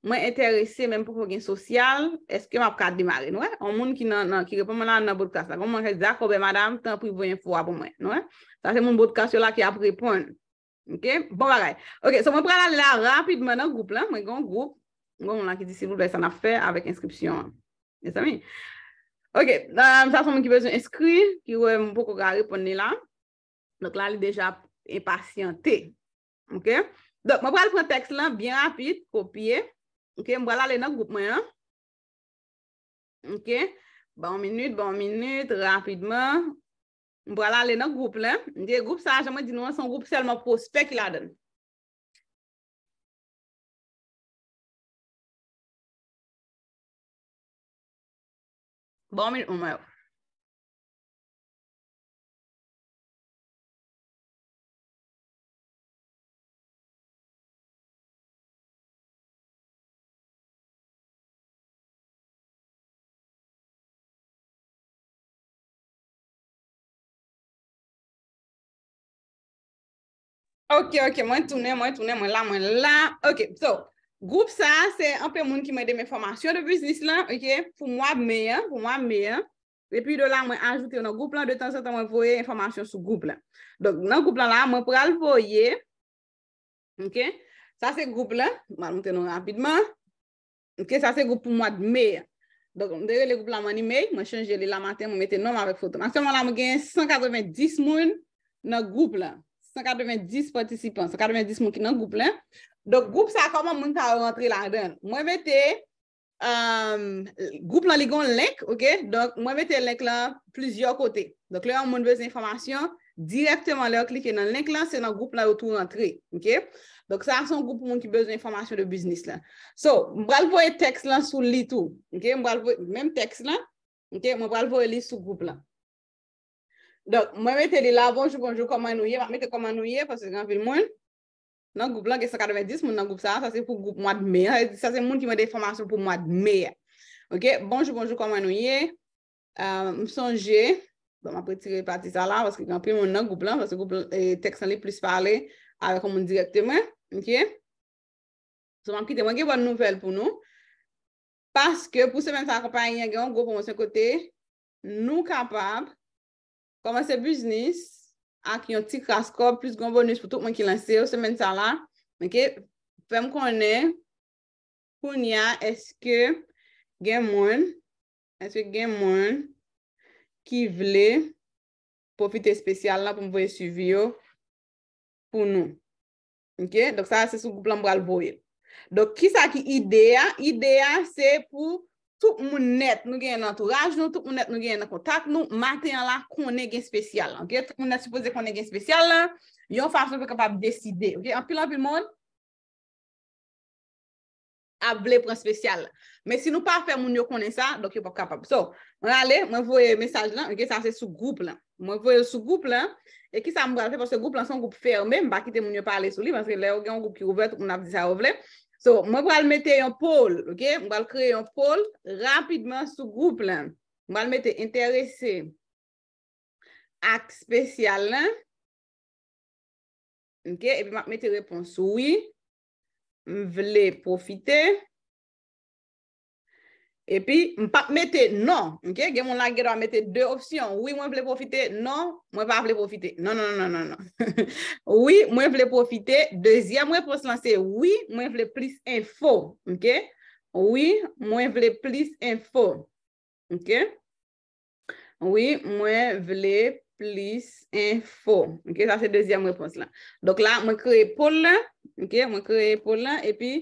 mwen enterese mèm pou fò gen sosyal, eske m ap kade dimare, nouè? An moun ki repon mè nan nan bòdkas la, gwa moun ki di akobè, madame, tan pou yon fò ap mwen, nouè? Sa se moun bòdkas yo la ki ap repon, mke? Bon ok, so mwen pralè la rapid mè nan goup la, mwen goun goup, gwa moun la ki di si nou la, sa na fè avèk inskripsyon, desami? Ok, sa son mwen ki vezon inskri, ki wè m pou koga repon nè la, mwen. Donk la li deja impasyante. Ok? Donk mwen prel prel tekst lan, byen rapit, kopye. Ok? Mwen prel ale nan goup mwen. Ok? Bon minute, bon minute, rapidman. Mwen prel ale nan goup lan. Mwen diye goup sa, jaman di nou an son goup selman pou spek il adan. Bon minute, mwen prel. Ok, ok, mwen toune, mwen toune, mwen la, mwen la. Ok, so, group sa, se anpe moun ki mwen de mwen formasyon de vizis la, ok, pou mwen me, pou mwen me, de pi do la mwen ajoute nan group la, de tan se ta mwen voye informasyon sou group la. Donk nan group la la, mwen pral voye, ok, sa se group la, mwen mwen tenon rapidman, ok, sa se group pou mwen me, donk mwen dere le group la mwen ime, mwen chanje li la matin, mwen mette nom avèk fotoman, se mwen la mwen genye 190 moun nan group la, 590 patisipans, 590 moun ki nan goup la. Dok, goup sa akoman moun ki a rentre la den. Mwen mette, euh, goup la ligon lenk, ok? Dok, mwen mette lenk la, plizyo kote. Dok, lè an moun bez informasyon, direpteman lè a klike nan lenk la, se nan goup la ou tou rentre, ok? Dok, sa an son goup moun ki bez informasyon de biznis la. So, mwen bralvoye tekst la sou li tou, ok? Mwen bralvoye, men tekst la, ok? Mwen bralvoye li sou goup la. Donk, mwen mette li la, bonjou, bonjou, koman nou ye, mwen mette koman nou ye, fase gen an film moun, nan goup lan, gen 190, moun nan goup sa, sa se pou goup mwad me, sa se moun ki mwen de formasyon pou mwad me, ok? Bonjou, bonjou, koman nou ye, euh, mwen sonje, bon, mwen pwetire pati sa la, fase gen an film moun nan goup lan, fase goup euh, teksan li plus pale, avek an moun direkte mwen, ok? Soman, pwete mwen gen wane nouvel pou nou, paske, pou se men sa akopay, gen goun, goun pou mwen se kote, nou kapab, Koman se biznis ak yon ti kaskop, plus gon bonus pou toutman ki lansi yo semen sa la. Mwenke, fem konen, pounya eske gen mwen, eske gen mwen ki vle, profite spesyal la pou mwen vwe suvi yo pou nou. Mwenke, dok sa se sou glan mwen albouye. Dok ki sa ki idea? Idea, idea se pou Tup moun net nou gen yon entouraj nou, tup moun net nou gen yon kontak nou, maten yon la konen gen spesyal, anke. Tup moun net supose konen gen spesyal la, yon fasyon pou kapab deside, anke. Anpil anpil moun, avle pou an spesyal la. Men si nou pa fè moun yo konen sa, dok yo pa kapab. So, moun ale, moun vwe mesaj la, anke, sa se sou goup la. Moun vwe sou goup la, e ki sa moun brase pou se goup la, moun sa yon goup ferme, mou bakite moun yo pale sou li, moun se yon goup ki ouvet, moun avde sa ou vle, anke. So, mwen wale mette yon pol, ok? Mwen wale kre yon pol rapidman sou group lan. Mwen wale mette interese ak spesyal lan. Ok, epi mwen wale mette repons woui. Mwen wale profite. Epi mpap mette non. Ok? Gèmoun la gèdwa mette de opsyon. Ou yon mwen vle profite. Non? Mwen pa vle profite. Non non non. Ou yon mwen vle profite. Dezyan mwen pos lan se. Ou yon mwen vle plis info. Ou yon mwen vle plis info. Ok? Ou yon mwen vle plis info. Ok? Sa se dezyan mwen pos lan. Dok la mwen kre pou la. Ok? Mwen kre pou la e pi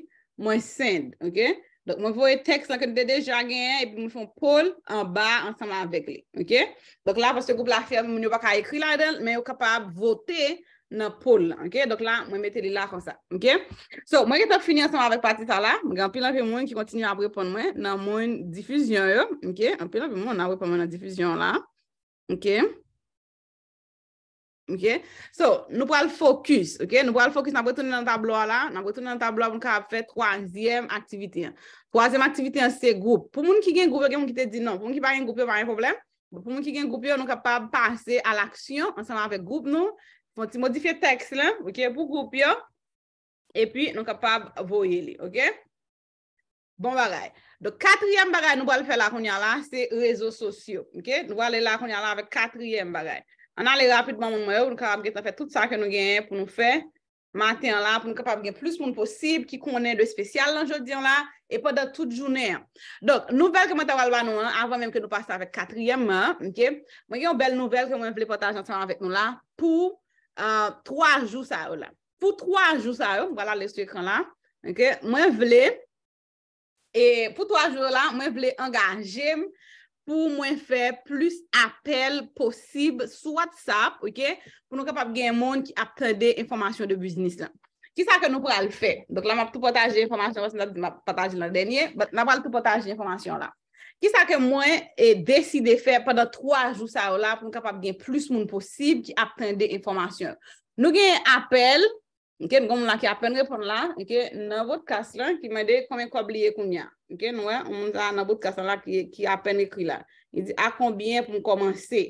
mwen send. Ok? Ok? Mwen voye tekst lan ken dede ja genye, epi mwen foun poll an ba ansan la vek li. Ok? Donk la, pwese group la fèm, mwen yo baka ekri la den, mwen yo kapab vote nan poll. Ok? Donk la, mwen mette li la kon sa. Ok? So, mwen gen ta fini ansan la vek pati ta la. Mwen gen apil apil mwen ki kontinu ap repon mwen nan mwen difuzyon yo. Ok? Apil apil mwen nan repon mwen nan difuzyon la. Ok? Ok, so nou pou al fokus, ok, nou pou al fokus nan pou touni nan tablo la, nan pou touni nan tablo pou nou ka ap fè troaziyem aktivite. Troaziyem aktivite an se group. Pou moun ki gen group yo gen moun ki te di nan, pou moun ki pa gen group yo man yon problem, pou moun ki gen group yo nou kapab pase al aksyon ansan an fè group nou, pou ti modifiye tekst la, ok, pou group yo, e pi nou kapab voye li, ok. Bon baray. Do katriyem baray nou pou al fè la kon yon la, se rezo sosyo, ok. Nou pou al lè la kon yon la avè katriyem baray. An alè rapidman moun mè ou, nou kapab gète an fè tout sa ke nou genye pou nou fè. Matè an la pou nou kapab genye plus moun posib ki konen de spesyal lan jodi an la. E pa da tout jounè an. Donk nouvel ke mwen tawal ba nou an, avan mèm ke nou pasan avè katriyèm an. Mwen gen yon bel nouvel ke mwen vle potajan san an avèk nou la pou 3 euh, jou sa ou la. Pou 3 jou sa ou, wala lè sou ekran la. Mwen vle, e, pou 3 jou la, mwen vle angajèm. pou mwen fè plus apel posib sou WhatsApp, ouke, pou nou kapap gen moun ki apte de informasyon de biznis lan. Ki sa ke nou pou al fè? Donk la mwen ap tout potaj de informasyon, mwen ap tout potaj de informasyon la. Ki sa ke mwen e deside fè pwenda 3 jou sa ou la pou nou kapap gen plus moun posib ki apte de informasyon? Nou gen apel, ouke, nou gen moun la ki apen repon la, ouke, nan vwot kast lan ki mwen de komek wabliye koun ya. Ok, nouè, moun ta nan vodkas an la ki apen ekri la. Y di, a konbyen pou mwen komanse?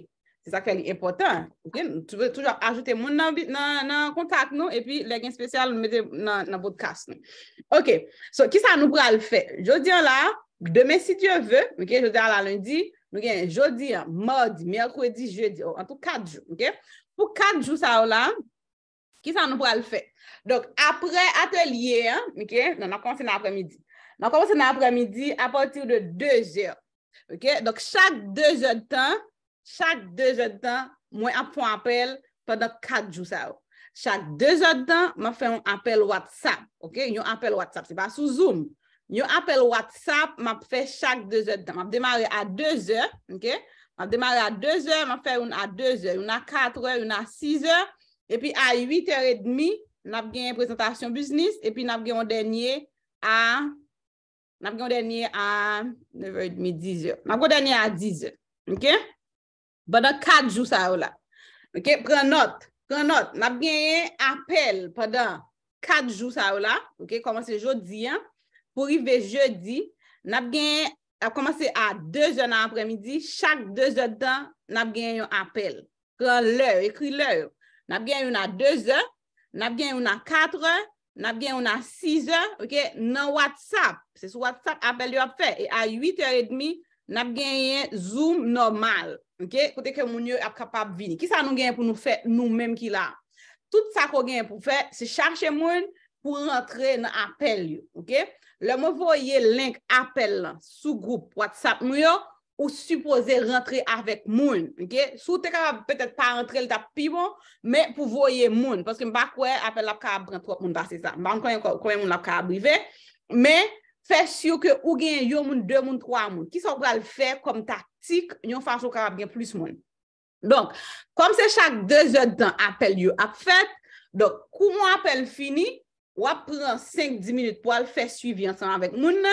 Se sa ke li impotant. Ok, nou, tu vè toujou ajoute moun nan kontak nou, epi le gen spesyal mwen de nan vodkas nou. Ok, so, ki sa nou pral fè? Jodi an la, deme si Diyo vè, ok, jodi an la lundi, nou gen, jodi an, moudi, merkwedi, jodi, an tou katjou, ok. Pou katjou sa ou la, ki sa nou pral fè? Dok, apre atelier, ok, nan akonsi nan apremidi. Na kome se nan apremidi, aportir de 2 jèr. Ok? Dok chak 2 jèr tan, chak 2 jèr tan, mwen ap fwa apel pendant 4 jou sa ou. Chak 2 jèr tan, mwen fè apel WhatsApp. Ok? Nyon apel WhatsApp. Se pa sou Zoom. Nyon apel WhatsApp, mwen fè chak 2 jèr tan. Mwen ap demare a 2 jèr. Ok? Mwen ap demare a 2 jèr, mwen fè un a 2 jèr. Un a 4 jèr, un a 6 jèr. E pi a 8 jèr et demi, mwen ap genye presentasyon business. E pi mwen ap genye an denye a... Nous avons dernier à 9h30, 10h. dernier à 10h. OK? Pendant 4 jours, ça là. OK? Prends note. Prends note. N'a gagné appel pendant 4 jours, ça là. OK? Commencez jeudi, hein. Pour arriver jeudi, n'a avons a commencé à 2h dans l'après-midi. Chaque 2h de temps, n'a gagné un appel. Prends l'heure, écris l'heure. N'a gagné une à 2h, n'a gagné une à 4h, Nap gen yon a 6 an, ok, nan WhatsApp, se sou WhatsApp apel yon ap fe, e a 8 an et demi, nap gen yon Zoom normal, ok, kote ke moun yon ap kapab vini. Ki sa nou gen pou nou fe nou menm ki la? Tout sa ko gen pou fe, se chache moun pou rentre nan apel yon, ok? Le mouvo yon link apel sou group WhatsApp moun yon. ou suppose rentre avek moun. Sou te kapap petet pa rentre lita pi bon, moun, me pou voye moun. Paske mba kwe apel ap ka brent wap moun basi sa. Mba an kwenye moun ap ka brive. Me fes yo ke ou gen yo moun, de moun, kwa moun. Ki sa wale fe kom taktik, yon fach yo kapap gen plus moun. Donk, kom se chak 2 jen tan apel yo ap fet, donk kou mwen apel fini, wap pren 5-10 minute pou al fes suivi ansan avek moun na,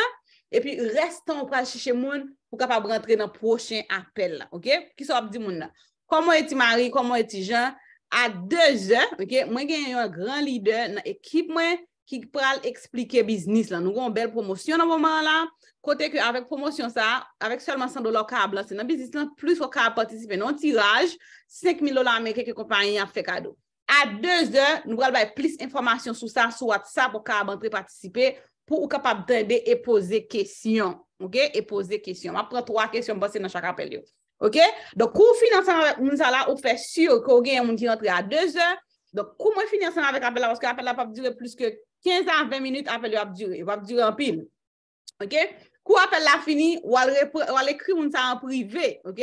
E pi restan ou pral chiche moun pou kapab rentre nan prochen apel la. Ok? Kiso ap di moun la. Koman eti mari, koman eti jan? A 2 zan, ok? Mwen gen yon gran lider nan ekip mwen ki pral explike biznis la. Nou ron bel promosyon nan moun man la. Kote ke avek promosyon sa, avek selman 100 dolar kabe la. Se nan biznis la, plus kabe patisipe nan tiraj, 5 mil dolar meke ke kompanyan fe kado. A 2 zan, nou pral bay plis informasyon sou sa, sou at sa pou kabe rentre patisipe. pou ou kapap dende e pose kesyon, ok? E pose kesyon. Ma pran 3 kesyon basen nan chak apel yo. Ok? Donk kou finanseman moun sa la ou fe syo kou gen moun ki rentre a 2 jen. Donk kou mwen finanseman avek apel la woske apel la pap dire plus ke 15 an 20 minute apel yo ap dire. Yo ap dire en pil. Ok? Kou apel la fini, wale kri moun sa la privé, ok?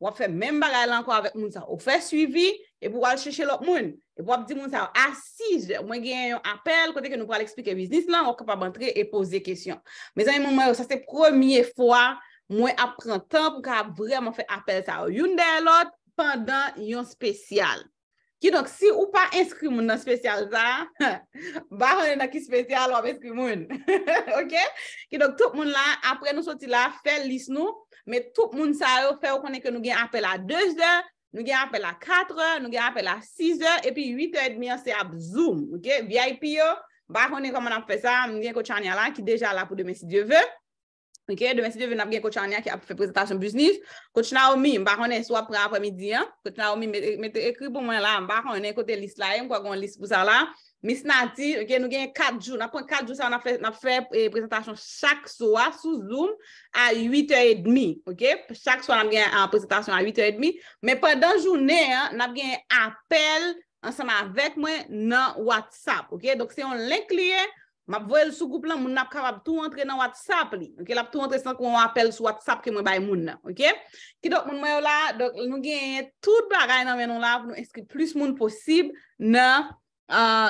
Wap fè menm bagay lan kwa avèk moun sa. Ou fè suivi, e pou wal chèche lop moun. E wap di moun sa, a, si jè, mwen gen yon apel, kote ke nou wale eksplike biznis lan, wak pa ban tre e pose kesyon. Me zan yon moun mwen yo, sa se premiye fwa, mwen apren tan pou ka vreman fè apel sa ou yon der lot, pandan yon spesyal. Ki dok, si ou pa inskri moun nan spesyal za, ba fènen na ki spesyal wap inskri moun. Ok? Ki dok, tout moun la, apre nou soti la, fè lis nou, Met tout moun sa yo fè ou konen ke nou gen apel a 2 zè, nou gen apel a 4 zè, nou gen apel a 6 zè, epi 8 zè et mi an se ap zoom. Ok, VIP yo, bak konen kon man ap fè sa, nou gen ko chanyan la ki deja la pou Demesidyeve. Ok, Demesidyeve nan ap gen ko chanyan ki ap fè prezentasyon busnif. Ko chan ou mi, m bak konen sou ap pre apre midi an, ko chan ou mi, m te ekri pou mwen la, m bak konen kote list la, m kwa konen list pou sa la. mis nati, ok, nou genye kat joun, akwen kat joun sa, nan fe eh, prezentasyon chak swa sou zoom a 8 e demi, ok, chak swa nan genye prezentasyon a 8 e demi, men pendant jounen, nan genye apel ansama avek mwen nan WhatsApp, ok, se yon link liye, map voye sou goup lan, moun nan ap kabab tou antre nan WhatsApp li, ok, lap tou antre san kon apel sou WhatsApp ke mwen bay moun nan, ok, ki dok moun mwen yo la, nou genye tout bagay nan menon la, nou eske plus moun posib nan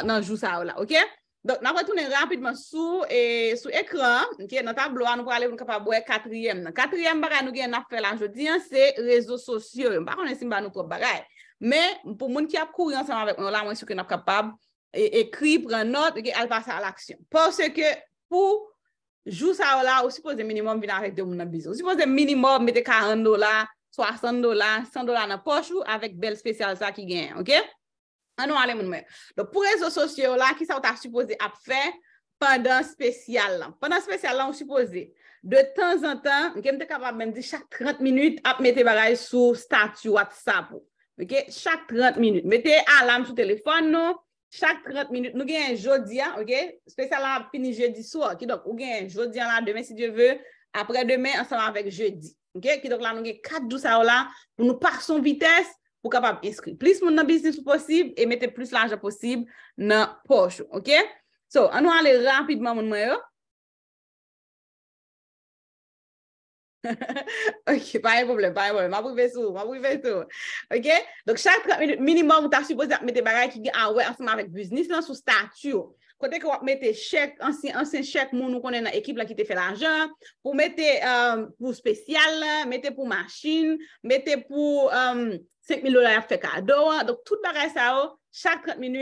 nan jou sa ou la, okey? Don, nan wè toune rapidman sou e, ekran, ki nan tablo an, nou pou alev nou kapab wè katriyem nan. Katriyem baray nou gen nan fè lan, jò diyan, se rezo sosyo, yon pa kone sim ba nou krop baray. Men, pou moun ki ap kou yon sanan vek, nou la, mwen sou ke nan kapab e, ekri, pren not, eke alpasa al aksyon. Pò se ke pou jou sa ou la, ou si pou ze minimum vinan vek de ou moun nan bizon. Ou si pou ze minimum mette 40 dolar, swa 100 dolar, 100 dolar nan pochou, avèk bel spesyal sa ki gen, okey? An nou ale moun mè. Don prezo sosye ou la ki sa ou ta supose ap fè pandan spesyal lan. Pandan spesyal lan ou supose. De tan zan tan, mke mte kapab men di chak 30 minute ap mette baray sou statu WhatsApp ou. Vike, chak 30 minute. Mete alarm sou telefon nou. Chak 30 minute. Nou gen jodi an, vike. Spesyal lan ap fini jeudi sou. Ki donk, ou gen jodi an la demen si dievè. Apre demen, an sa lan vek jeudi. Ki donk la nou gen 4-12 a ou la pou nou par son vites Ou kapab inskriplis moun nan bisnis pou posib e mette plus la aje posib nan poch. Ok? So, anou ale rapidman moun mwen yo. Ok, pare problem, pare problem. Mabouk ve sou, mabouk ve sou. Ok? Donk chak minimum moun ta supoze mette bagay ki ge awe ansama vek bisnis nan sou statu. Kote kwa mette chek, ansen chek moun nou konen nan ekip la ki te fe la aje. Pou mette euh, pou spesyal, mette pou maschin, mette pou... Euh, 5 000 $ fèk a do an, dok tout bagay sa o, chak 30 min,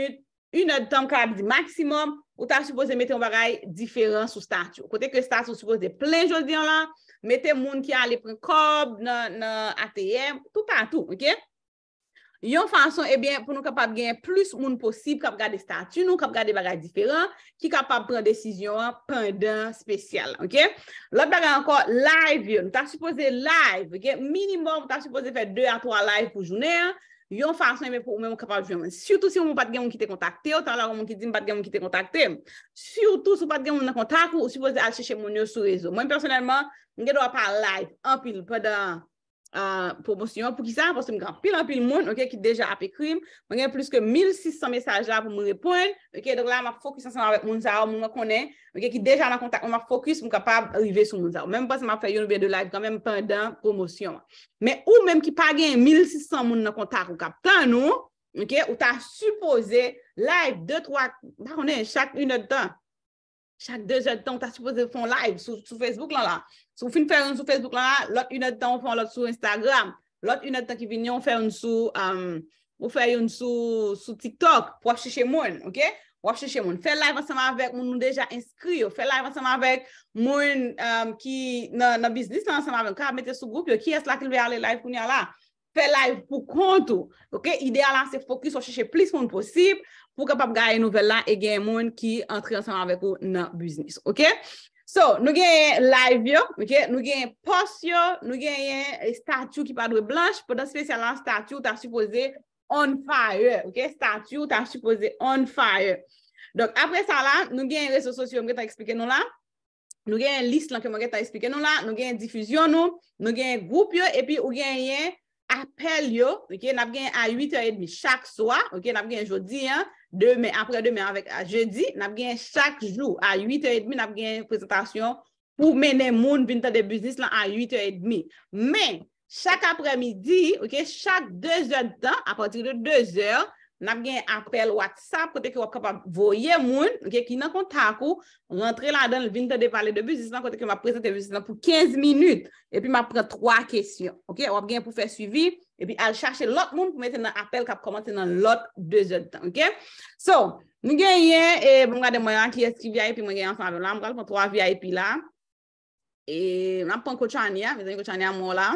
1 h tom kak di maksimum, ou ta suppose mette yon bagay diferans sou start yo. Kote ke start sou suppose de plen jose di an lan, mette moun ki a li pren kob, nan ATM, tout an tou, wikey? Yon fason, ebyen, eh pou nou kapap gen plus moun posib kap gade statu nou, kap gade bagaj diferan, ki kapap pren desisyon pandan spesyal, ok? Lop da gen anko live yon, nou ta suppose live, ok? Minimum, nou ta suppose fè 2 a 3 live pou jounen, yon fason, ebyen, eh pou mè mou kapap jounen. Soutou si mou pat gen moun ki te kontakte, ou tala moun ki di mou pat gen moun ki te kontakte, soutou si mou pat gen moun nan kontak ou suppose alcheche moun yo sou rezo. Mwen personelman, mwen gen dwa pa live, anpil, pandan... Euh, a promosyon pou ki sa, pou se m gran pil an pil moun, ok, ki deja ap ekrim, mwen gen plus ke 1600 mesaj la pou moun repon, ok, don la m a fokus ansan anvek moun zao, moun m a konen, ok, ki deja an a kontak, m a fokus, m ka pa a rive sou moun zao, menm pas m a fay yon oube de live kanmen m pen den promosyon, men ou menm ki pa gen 1600 moun nan kontak, m ka pen nou, ok, ou ta supose live 2-3, m a konen, chak 1-2 tan, chak 2 jèd tan ta se pou se foun live sou Facebook lan la. Sou fin fè yon sou Facebook lan la, lot yon tan foun lot sou Instagram, lot yon tan ki vin yon fè yon sou TikTok pou ap chè chè moun, ok? Ou ap chè chè moun. Fè live ansenman avèk moun moun euh, deja inskri yo, fè live ansenman avèk moun ki nan bisnis lansenman avèk, kan metè sou group yo, ki es la ki lè alè live pou nyala. Fè live pou kontou, ok? Ideal an se fokus ou chè chè plis moun posib, pou kapap gaye nouvel la e gen moun ki entre ansan anvek ou nan biznis, ok? So, nou gen yon live yo, ok? Nou gen post yo, nou gen yon statue ki padwe blanche, poda spesyalan statue ta suppose on fire, ok? Statue ta suppose on fire. Donk apre sa la, nou gen resososyo mwen ta ekspeke nou la, nou gen list lan ke mwen ta ekspeke nou la, nou gen difuzyon nou, nou gen goup yo, epi ou gen yon apel yo, ok? Nap gen a 8 a 8 chak swa, ok? Nap gen jodi, an? Demè, apre demè, avèk, a jeudi, nap gen chak jou, a 8h30, nap gen prezentasyon pou mènen moun vinite de biznis lan a 8h30. Men, chak apre midi, ok, chak 2h de tan, apatir de 2h, nap gen apel WhatsApp kote ki wap kap avoye moun, ok, ki nan kontako, rentre la dan vinite de pale de biznis lan kote ki wap prezente biznis lan pou 15 minut, epi wap pren 3 kesyon, ok, wap gen pou fè suivi. E pi al chache lot moun pou mette nan apel kap komante nan lot dezyon tanke. So, mwen genye, mwen gade mwen yon ki eski via epi, mwen genye ansan anon la, mwen gade mwen 3 via epi la. E mwen apon koucha anya, mwen genye koucha anya mou la.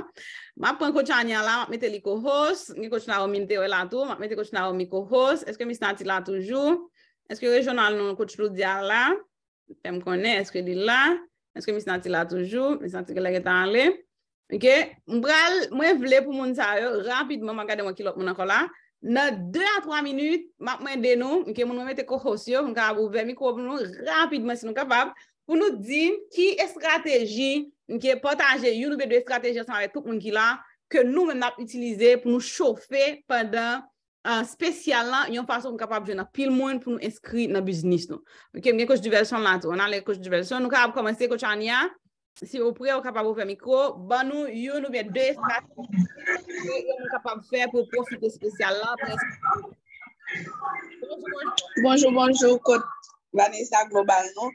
Mwen apon koucha anya la, mwen mette li kohos, mwen koucha nan o min te o elan tou, mwen mette koucha nan o mi kohos. Eske mi snati la toujou, eske rejonal nou koucha lou diya la, mwen kone eske di la, eske mi snati la toujou, mwen snati gale getan le. mwen vle pou moun sa yo rapidman mwen gade mwen kilot moun akola nan 2-3 minut mwen mwende nou, mwen mwende te koukos yo mwen ka abou ve mi koukos nou rapidman si mwen kapab pou nou di ki estrategi potanje yon oube euh, de estrategi sanwe tout mwen kila ke nou mwen ap utilize pou nou chofe padan an spesyal la yon fason mwen kapab jen apil mwen pou nou eskri nan biznis nou mwen gen kouj di versyon la tou mwen alè kouj di versyon, mwen ka ap komanse kouj anya Si ou pouye ou kapabou fè mikro, ban nou yon nou mwen de fap. Si ou pouye ou kapabou fè pou profite spesyal la. Bonjour, bonjour, bonjour, bonjour.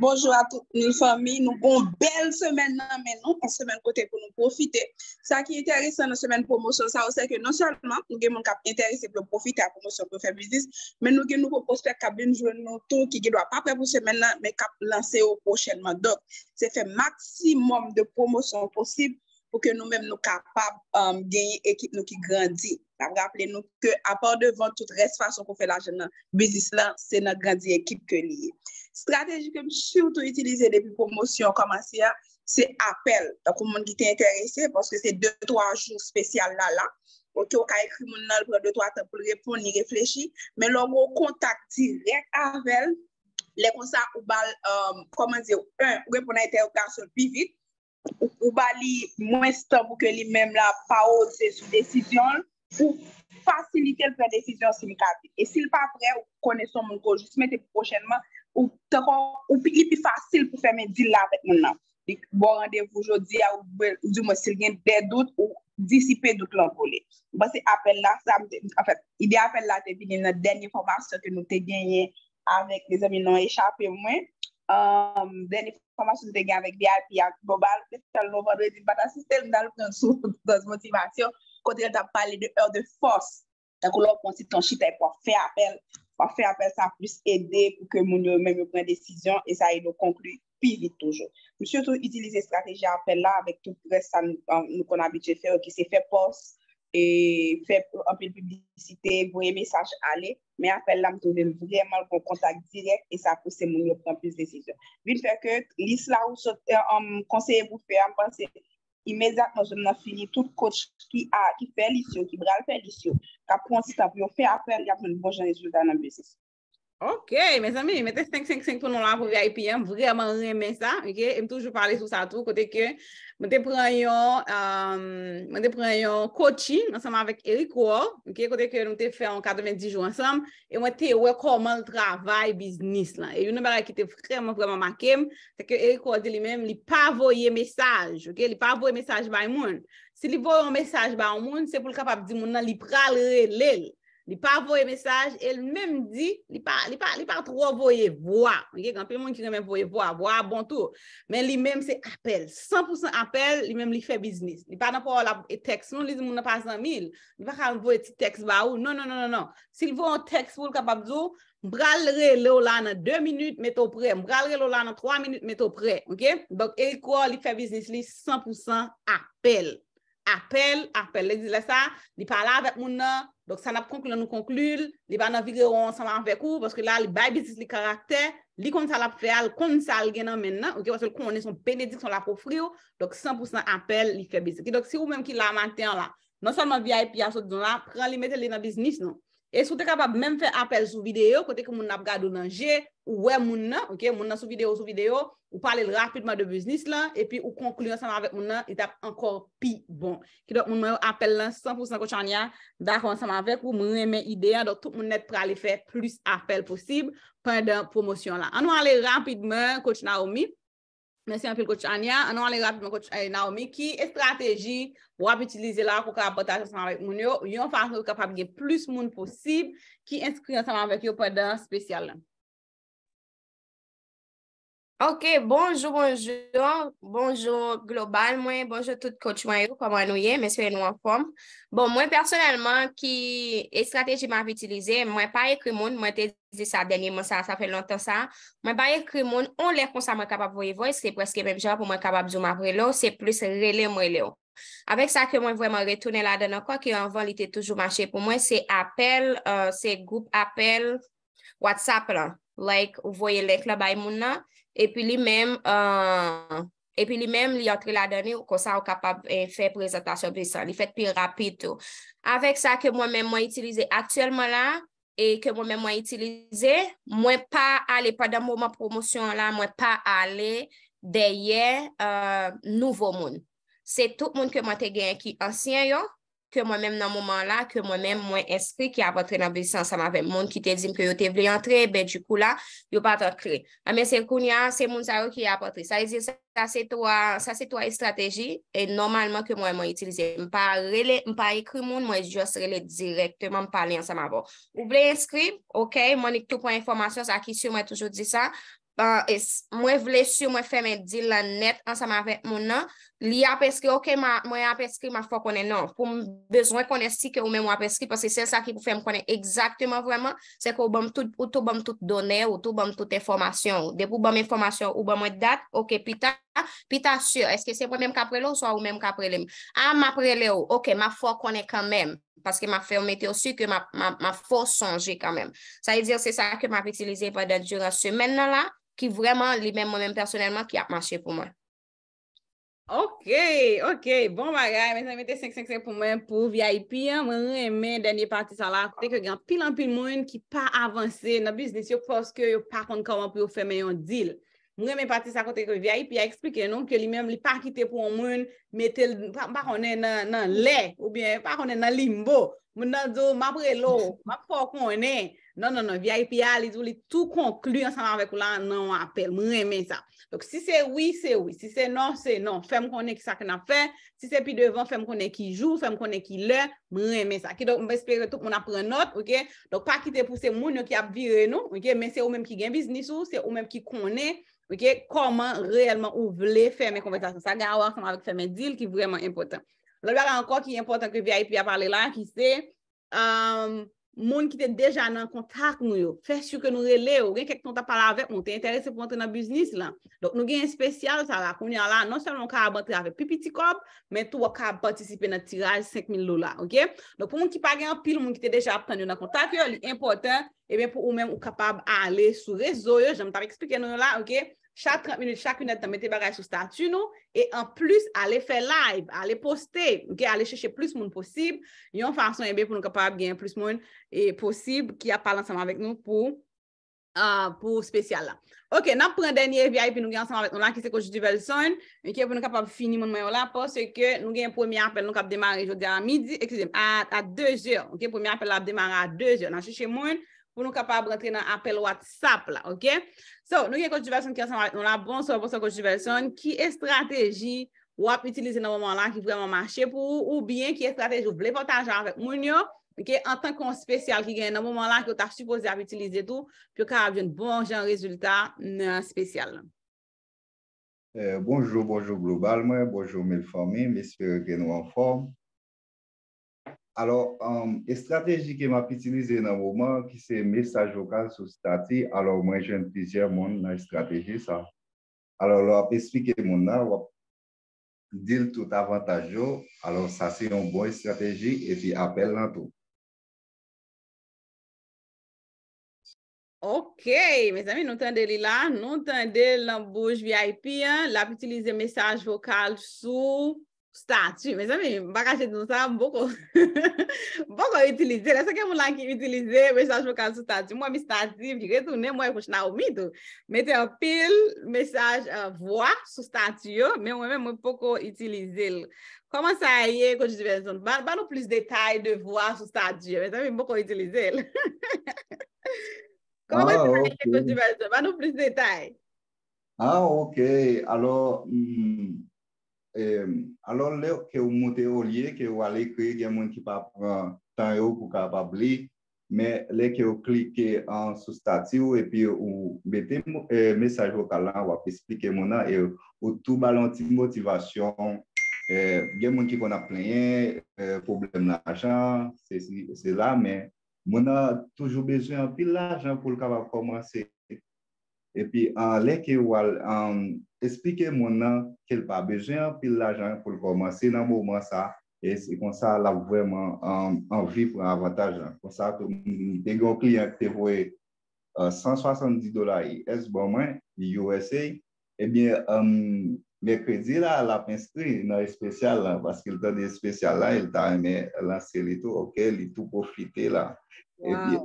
Bonjou a non euh, tout nou fami, nou bon bel semen nan men nou, an semen kote pou nou profite. Sa ki interese nan semen promosyon, sa ou seke non salman, nou gen moun kap interese pou nou profite a promosyon pou fè bizis, men nou gen nou proposte a kabin joun nou tou ki gen wap apre pou semen nan, men kap lanse ou pochenman. Don, se fè maksimum de promosyon posib pou ke nou men nou kapab genye ekip nou ki grandi. Ta vre aple nou ke apan devan tout resfasyon pou fè lajen nan bizis lan, se nan grandi ekip ke liye. Strateji kem choutou itilize depi promosyon koman siya, se apel akou moun ki te interese poske se 2-3 joun spesyal la la. Ok, yo ka ekrimoun nan 2-3 ten pou repon ni reflechi. Men longo kontak direk avel le konsa ou bal 1. Euh, Reponayte ou kanson pivit. Ou bali mwen stomp ou ke li mèm la paot se sou desisyon pou fasilite l pre-desisyon simikati. E sil pa vre ou kone son moun konjousmete pou pochenman Ou pili pi fasil pou fèmen dil avèk mè nan. Bo randev oujodi ya ou djou mò sil gen dè dout ou disipe dout lòk volè. Basè apèl la, an fèt, ide apèl la te gè nè um, denye formasyon te nou te genye avèk lè zèmi nan echapè mwen. Denye formasyon te gè avèk di al pi ak bo bal, se lò vò rè di bata sistem nan lòk nan souf lòs motivasyon kote lè tap pale de hòr de fòs, te kò lò kon si ton chitè e pou an fè apèl pas faire appel ça plus aider pour que mon même prenne décision et ça aide nous conclure plus vite toujours. Nous surtout utiliser stratégie appel là avec tout le reste nous qu'on a habitué faire qui s'est fait poste et fait un peu de publicité, envoyer message aller, mais appel là me donner vraiment le contact direct et ça pousse mon prendre plus de décision. Vu que l'isla où euh, en conseiller vous faire penser imè zèp nou zèp nan fini tout kòch ki a, ki pè lisyon, ki bral pè lisyon, ka pwonsi ta vyo fè apèl, ya pwonsi boj nan rezultat nan beses. Ok, mè zèp mi, mè te sèp 5-5-5 pou nou la pou vi a IPM, vreman mè mè sa, mè ke m toujou pale sou sa tou kote ke... Mwen te preyon, um, mwen te preyon koti ansanman vek Eriko, ok, kote ke mwen te fe an 90 jou ansanman, e mwen te wekoman travay biznis lan. E yon nanbara ki te vreman vreman makem, teke Eriko de li men, li pa voye mesaj, ok, li pa voye mesaj bay moun. Se li voye un mesaj bay moun, se pou l kapab di moun nan li pral re lèl. li pa voye mesaj, e l mèm di, li pa, li pa, li pa tro voye voya, yè, kanpe mwen ki remen voye voya, voya bon tou, men li mèm se apel, 100% apel, li mèm li fe biznis, li pa nan pou wò la, e teks, non li zi moun nan pa 100 000, li pa khan wò e ti teks ba ou, non, non, non, non, si li wò an teks wò l ka pa bzou, mbralre lè wò la nan 2 minute, mbralre lè wò la nan 3 minute, mbralre lè wò la nan 3 minute, mbralre lè w apel, apel, lezile sa, li pala avet moun nan, dok san ap konklu nan nou konklu, li ba nan videyo ansan lan vek ou, poske la li bay bizis li karakter, li konsal ap feal, konsal genan men nan, ok, wase l kou moun e son penedik, son la po fri ou, dok 100% apel, li fe bizis. Ok, dok si ou menm ki la mantan la, non san man VIP aso, di zon la, pran li mette li nan biznis nou. E sou te kapab menm fe apel sou videyo, kote ke moun ap gadou nan je, ou we moun nan, ok, moun nan sou videyo, Ou pale rapidman de biznis la, epi ou konkluyansan avèk moun nan, etap ankor pi bon. Ki do moun mè apel lan, 100% kouch Ania, da konansan avèk, ou mè mè ideyan, do tout moun net pralifè, plus apel posib, pandan promosyon la. Anou ale rapidman, kouch Naomi, mè si anpil kouch Ania, anou ale rapidman kouch eh, Naomi, ki estrategi wap itilize la, kou ka apotan ansan avèk moun yo, yon fason wap kapabge plus moun posib, ki inskri ansan avèk yo pandan spesyal lan. Ok, bonjou, bonjou, bonjou global mwen, bonjou tout koutu mwen yo, koman nou ye, mwen se fwe nou anpom. Bon, mwen personelman ki estrategi mwen avitilize, mwen pa ekri moun, mwen te zi sa denye mwen sa, sa fwe lontan sa. Mwen pa ekri moun, on lè kon sa mwen kapap voye voye, se preske mwen jan pou mwen kapap zoom avre lo, se plus rele mwen le yo. Awek sa ke mwen voye mwen retounen la dan anko, ki anvan li te toujou mache pou mwen, se apel, se goup apel WhatsApp la. Like, ou voye lèk la bay moun la. E pi li men, e pi li men li yotre la dani ou konsa ou kapab e fe prezantasyon bisan. Li fet pi rapit ou. Awek sa ke mwen men mwen itilize aktuelman la, e ke mwen men mwen itilize, mwen pa ale, padan mwen mwen promosyon la, mwen pa ale deye nouvo moun. Se tout moun ke mwen te gen ki ansyen yo, ke mwen mèm nan mouman la, ke mwen mèm mwen eskri ki apotre nan vizisan sa mwen ve moun, ki te zim ke yo te vle antre, be du kou la, yo pata kre. Ame ah, se koun ya, se moun sa yo ki apotre. Sa e zi, sa se to a, sa se to a estrategi, e normalman ke mwen mwen itilize. Mpa rele, mpa ekri moun, mwen jost rele direktman mpale an sa mwen vò. Ou vle eskri, ok, mwen ik tou pwen informasyon, sa ki sou mwen toujou di ah, sa, mwen vle sou mwen fè men dil la net an sa mwen ve moun nan, li apeski, ok, mwen apeski, mwen fò konen, nou, pou mwen bezwen konen si ke ou mwen apeski, pasè se sa ki pou fè mwen konen egzaktèman vwèman, se kou bèm tout, ou tout bèm tout donè, ou tout bèm tout informasyon, depou bèm informasyon, ou bèm mwen dat, ok, pi ta, pi ta sè, eske se pou mwen mwen kaprele ou so, ou mwen mwen kaprele, a, mwen aprele ou, ok, mwen fò konen kan mèm, pasè ke mwen fèm metè osu ke mwen fò sonje kan mèm, sa e zè, se sa ke mwen fèksilize pa Ok, ok, bon bagay, mwen sa mwete 5-5-5 pou mwen pou VIP, mwen reme denye pati sa la, kote ke gen pil an pil mwen ki pa avanse na biznis yo poske yo pakon kawan pou yo feme yon dil. Mwen reme pati sa kote ke VIP a explike nou ke li mwen li pakite pou mwen metel, pakone nan le ou bien pakone nan limbo, mwen nan zo oh, mabrelo, mabfokone. Non, non, non, VIP a, lise ou li tout conclue ansame avèk ou la, nan apèl, mè mè sa. Donc, si se wè, se wè. Si se non, se non. Fè mè konè ki sa kè na fè. Si se pi devan, fè mè konè ki jou, fè mè konè ki lè, mè mè sa. Ki, donk, mè espère tout mè napre not, wè kè. Donk, pa kite pou se moun yo ki ap vire nou, wè kè, men se ou mèm ki gen biznis ou, se ou mèm ki konè, wè kè, koman reèlman ou vle fè mè konvetasyon sa. Gè a wè kèman avèk fè m moun ki te deja nan kontak nou yo, fè syou ke nou rele yo, gen kek ton ta pala avè, moun te interese pou antre nan biznis lan. Donk nou gen yon spesyal, sa la akoumnyan lan, non seman moun ka abantre avè pipi ti kop, men tou wak ka patisipe nan tiraj 5.000 lola, ok? Donk pou moun ki pa gen apil, moun ki te deja ap tanyo nan kontak yo, li importan, e eh ben pou ou men ou kapab a ale sou rezo yo, jan mou ta reksplike nou yo la, ok? Cha 30 minute, chakou net ta mette baray sou statu nou. E an plus, ale fe live, ale poste. Ouke, ale cheche plus moun posib. Yon fason e be pou nou kapab gen plus moun posib ki apal ansama vek nou pou euh, spesyal la. Ok, nan pren denye viay pi nou gen ansama vek nou la ki se kojidivel son. Ouke, pou nou kapab fini moun mayon la posi ke nou gen pou mi apel nou kap demare a midi. Eksezim, a 2 jor. Ouke, pou mi apel nou ap demare a 2 jor nan cheche moun posib. pou nou kapab rentre nan apel WhatsApp la, ok? So, nou gen kontjivasyon ki ansan wap nou la, bonso, bonso kontjivasyon, ki estrategi wap itilize nan moman la ki vreman mache pou ou, ou bien ki estrategi wap vlepotajan avet moun yo, ok, an tankon spesyal ki gen nan moman la ki wata supose ap itilize tou, pou ka avyen bonjan rezultat nan spesyal. Euh, bonjour, bonjour global, moi, bonjour mil fami, messe gen nou an form. Alo, um, estrategi ke m ap itilize nan mouman ki se mesaj vokal sou stati, alo mwen jen pise moun nan estrategi sa. Alo, lop espike moun nan, wop, dil tout avantajo, alo sa se yon bon estrategi e fi apel nan tou. Ok, mè zami, nou tande li la, nou tande lan bouj VIP, lop itilize mesaj vokal sou stati. Stati, mwen sa mwen bakache di nou sa, mwen boko, mwen boko itilize. Lese ke moun la ki itilize, mwen sa jokan stati. Mwen mi stati, mwen kouche Naomi, mwen te apil mesaj, vwa, stati yo, mwen mwen mwen boko itilize. Koman sa a ye kouji di vezon? Ban nou plis detay de vwa, stati yo, mwen sa mwen mwen boko itilize. Koman sa a ye kouji di vezon? Ban nou plis detay? Ah, ok, alo... Hmm. alon le ke ou monte ou liye, ke ou ale kri gen moun ki pa pran tan yo pou ka apabli, men le ke ou klike an sou stati ou epi ou bete mensaj wakalan wap esplike moun an, e, ou tou balanti motivasyon e, gen moun ki kon apleyen, e, problem l'ajan, se la men, moun an toujou bezwen an pil l'ajan pou l'ka apab komanse. epi leke ou al esplike moun nan kel pa bejè an pil la jan pou komanse nan mouman sa e kon sa la vwèman an vi pou an avantajan kon sa pou mwen te gwo kliyak te vwe 170 dola es bonman di USA e bie me kredi la la penstri nan espesyal la la se li tou ok li tou profite la epi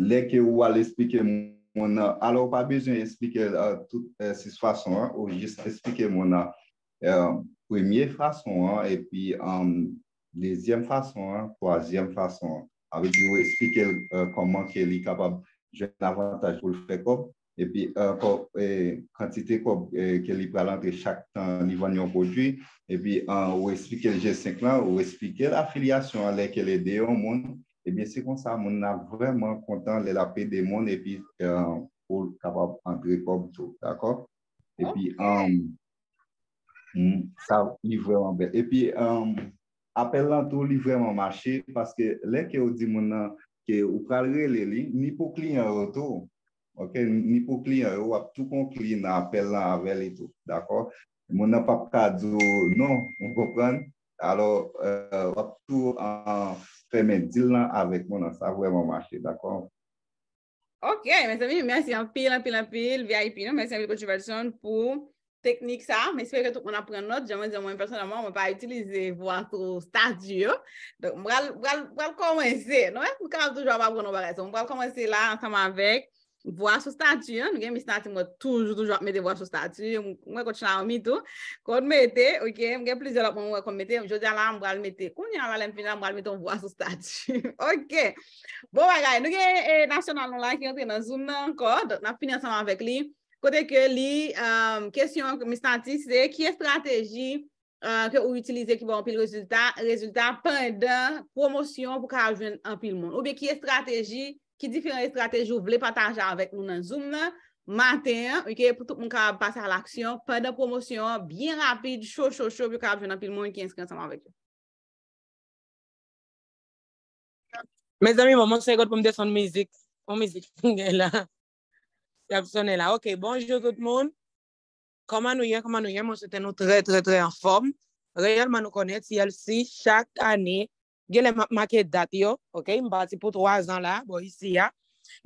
leke ou al esplike moun mon Alors, pas besoin d'expliquer euh, toutes euh, ces façons, hein. ou juste expliquer mon euh, première façon, hein, et puis deuxième façon, hein, troisième façon. Avec vous expliquer euh, comment qu'elle est capable de l'avantage pour le faire et puis pour, quantité qu'il peut l'entrer chaque temps niveau de produit, et puis on expliquer le G5 là, on expliquer l'affiliation avec les deux au monde. Ebyen, se kon sa, moun nan vreman kontan le lape de moun epi pou kaba angripo moutou, d'akor? Ebyen, sa, li vreman bel. Ebyen, apel lan tou li vreman mache, paske len ke ou di moun nan ke ou kalre le li, ni pou kli an ro tou, ok? Ni pou kli an ro ap tou kon kli nan apel lan avele etou, d'akor? Moun nan pa pka djou, non, moun koprenne, alo, euh, wap tou an fè men dil nan avek moun sa vwe moun mache, dakon? Ok, mè sèmi, mè sèmi, an pi, an pi, an pi, vya ipi nan, mè sèmi, koutu versyon pou teknik sa, mè sèmi, kè touk moun apren not, jan mè zè mwen personan moun, mè pa utilize vwa kou stadio, mwen bèl, mwen bèl komense, nou mè kou kaan toujwa mwa brouno barè, mwen bèl komense la, ansame avèk, Vwa sou stati, an. Nou gen misnati mwen toujou toujou ap mette vwa sou stati. Mwen kontina an mitou. Kon mette, ok. Mwen gen plizye lop mwen kon mette. Mwen jodia lan mwen bral mette. Kon nyan lan len finan mwen bral mette mwen vwa sou stati. Ok. Bon, wakay. Nou gen eh, nasyonal nou la ki yon ten an zoom nan kod. Nan finan sanman vek li. Kote ke li kesyon mwen misnati se ki estrategi ke ou utilize ki bon pil rezultat pandan promosyon pou ka ajwen an pil moun. Ou be ki estrategi ki diferen estrategi ou vle pataja avèk nou nan zoom nan, maten, ok, pou tout moun ka passe al aksyon, padan promosyon, byen rapide, chou chou chou, pou ka ap joun apil moun ki anskansan moun avèk. Mes amin, moun se yon gote pou mde son mizik, mou mizik, moun gen la, moun sonen la, ok, bonjou gout moun, koman nou yon, koman nou yon, moun se ten nou tre tre tre inform, reyalman nou konet, si yal si, chak ane, Gye le maket dat yo, ok, mbati pou 3 an la, bo, isi ya.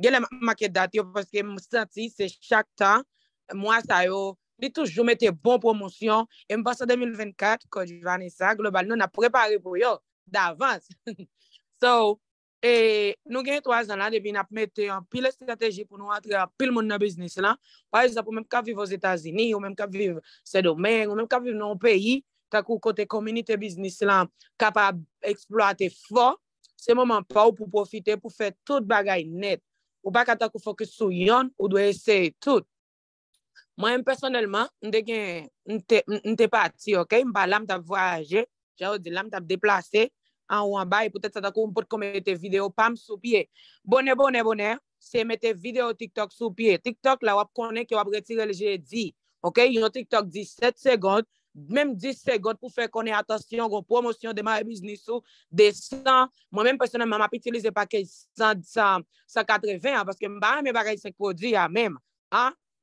Gye le maket dat yo, paske msati se chak tan, mwa sa yo, li toujou mette bon promosyon, mbati sa 2024, kodjivanisa, global, nou na prepari pou yo, davans. So, nou gen 3 an la, debi nap mette pil strategi pou nou atre, pil moun nan biznis la. Par exemple, mbem kap viv w zetazini, mbem kap viv se domen, mbem kap viv nou w peyi, ta kou kote komini te biznis lan kapab eksploate fwo, se moman pa ou pou profite pou fe tout bagay net. Ou pa kata kou fokus sou yon, ou dwe ese tout. Mwen personelman, nte pati, ok? Mpa lam tap voaje, javou di lam tap deplase, an ou an bay, e pote tata kou mpote komete video pam sou pie. Bone, bone, bone, se mette video TikTok sou pie. TikTok la wap konen ki wap retire le jedi, ok? Yon TikTok di 7 segondes, Mem 10 segot pou fè konè atasyon, gò promosyon de ma emisnisou, de 100, mwen men personè, mwen api itilize pakè 180, paske mba remè bagay se kwo di ya, mwen,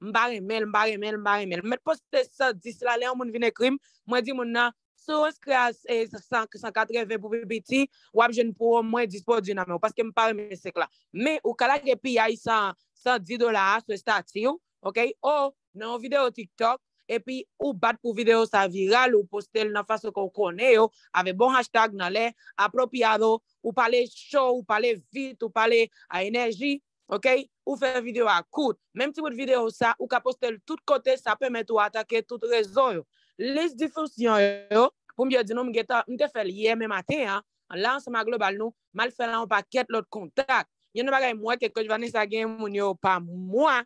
mba remè, mba remè, mba remè, mwen poste 110 la, lè an moun vine krim, mwen di moun nan, sou os kre ase 180 pou vipiti, wap jen pou an mwen dispo di nan mè, paske mba remè se kwa la. Me, ou kalak repi ya, 110 dola, sou stati ou, ou nan videyo TikTok, epi ou bat pou videyo sa viral ou postel nan fase kon kone yo, ave bon hashtag nan le, apropiado, ou pale show, ou pale vit, ou pale a enerji, ou fe videyo akout, menm ti bout videyo sa, ou ka postel tout kote, sa pwemet ou atake tout rezon yo. Les difusyon yo, pou mbyo di nou mgeta, mte fel yeme maten, an lanseman global nou, mal felan ou pa ket lot kontak, yon nan bagay mwe ke kouj vanesa gen mwen yo pa mwen,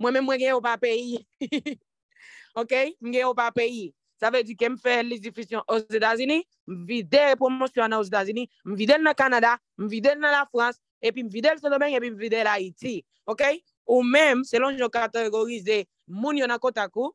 mwen men mwen gen ou pa peyi. Ok? Mwen gen yo pa peyi. Sa ve di kem fe list difusyon ose da zini, mwen vide repromosyon an ose da zini, mwen vide l na Kanada, mwen vide l na la Frans, epi mwen vide l Sonobeng, epi mwen vide l Haiti. Ok? Ou menm, selon jyo kategorize moun yon akotakou,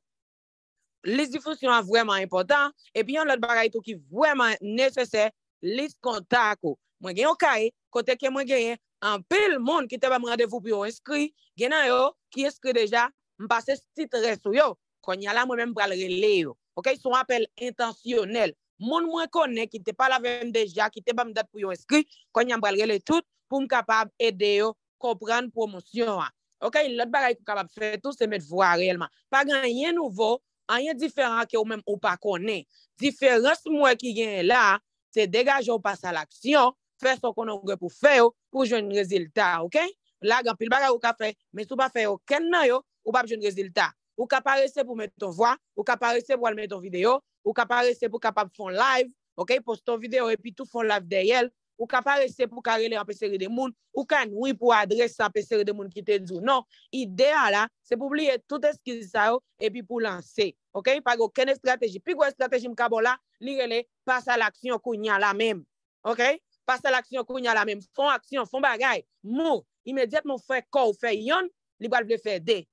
list difusyon an vweman important, epi yon lot bagay tou ki vweman nesesè list kontakou. Mwen gen yo kae, kote ke mwen genye, an pe l moun ki teba mwadevou pi yo inskri, genan yo ki inskri deja, mba se sitre sou yo. konye la mwen mwen bralre le yo. Ok, sou apel intansyonel. Moun mwen kone, ki te pala ven deja, ki te bam dat pou yon eskri, konye mwen bralre le tout, pou m kapab ede yo, kompran promosyon an. Ok, lot bagay kou kapab fè tou, se met vwa reyelman. Pagan, yon nouvo, an yon diferan ki yo mwen ou pa kone. Diferans mwen ki gen la, se degaj yo pasa l'aksyon, fè son konon gre pou fè yo, pou jwen yon reziltat, ok? La, gan pil bagay ou ka fè, men sou pa fè yo ken nan yo, ou pa jwen reziltat Ou kapare se pou met ton vwa, ou kapare se pou an met ton video, ou kapare se pou kapap fon live, ok, poston video epi tout fon live deryel, ou kapare se pou karele anpe seri de moun, ou kan wii pou adrese anpe seri de moun ki te dzou. Non, idea la se pou blye tout eski di sa yo epi pou lanse, ok, paro kene strateji. Pi kwen strateji mkabola, li rele, pasa l'aksyon kou nyan la mem, ok, pasa l'aksyon kou nyan la mem, fon aksyon, fon bagay, mou, imediat moun fwe kou, fwe yon, li bal vle fwe dey.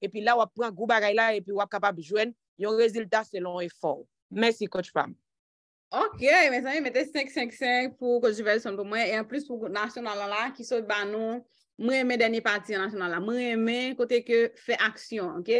e pi la wap pran gouba gay la e pi wap kapa bijwen, yon rezultat selon e for. Mèsi kòj fam. Ok, mèz ami, mète 5-5-5 pou kòj Jivel son pou mwen, e an plus pou national la ki sou ban nou, mè mè deni pati national la, mè mè kote ke fè aksyon, ok?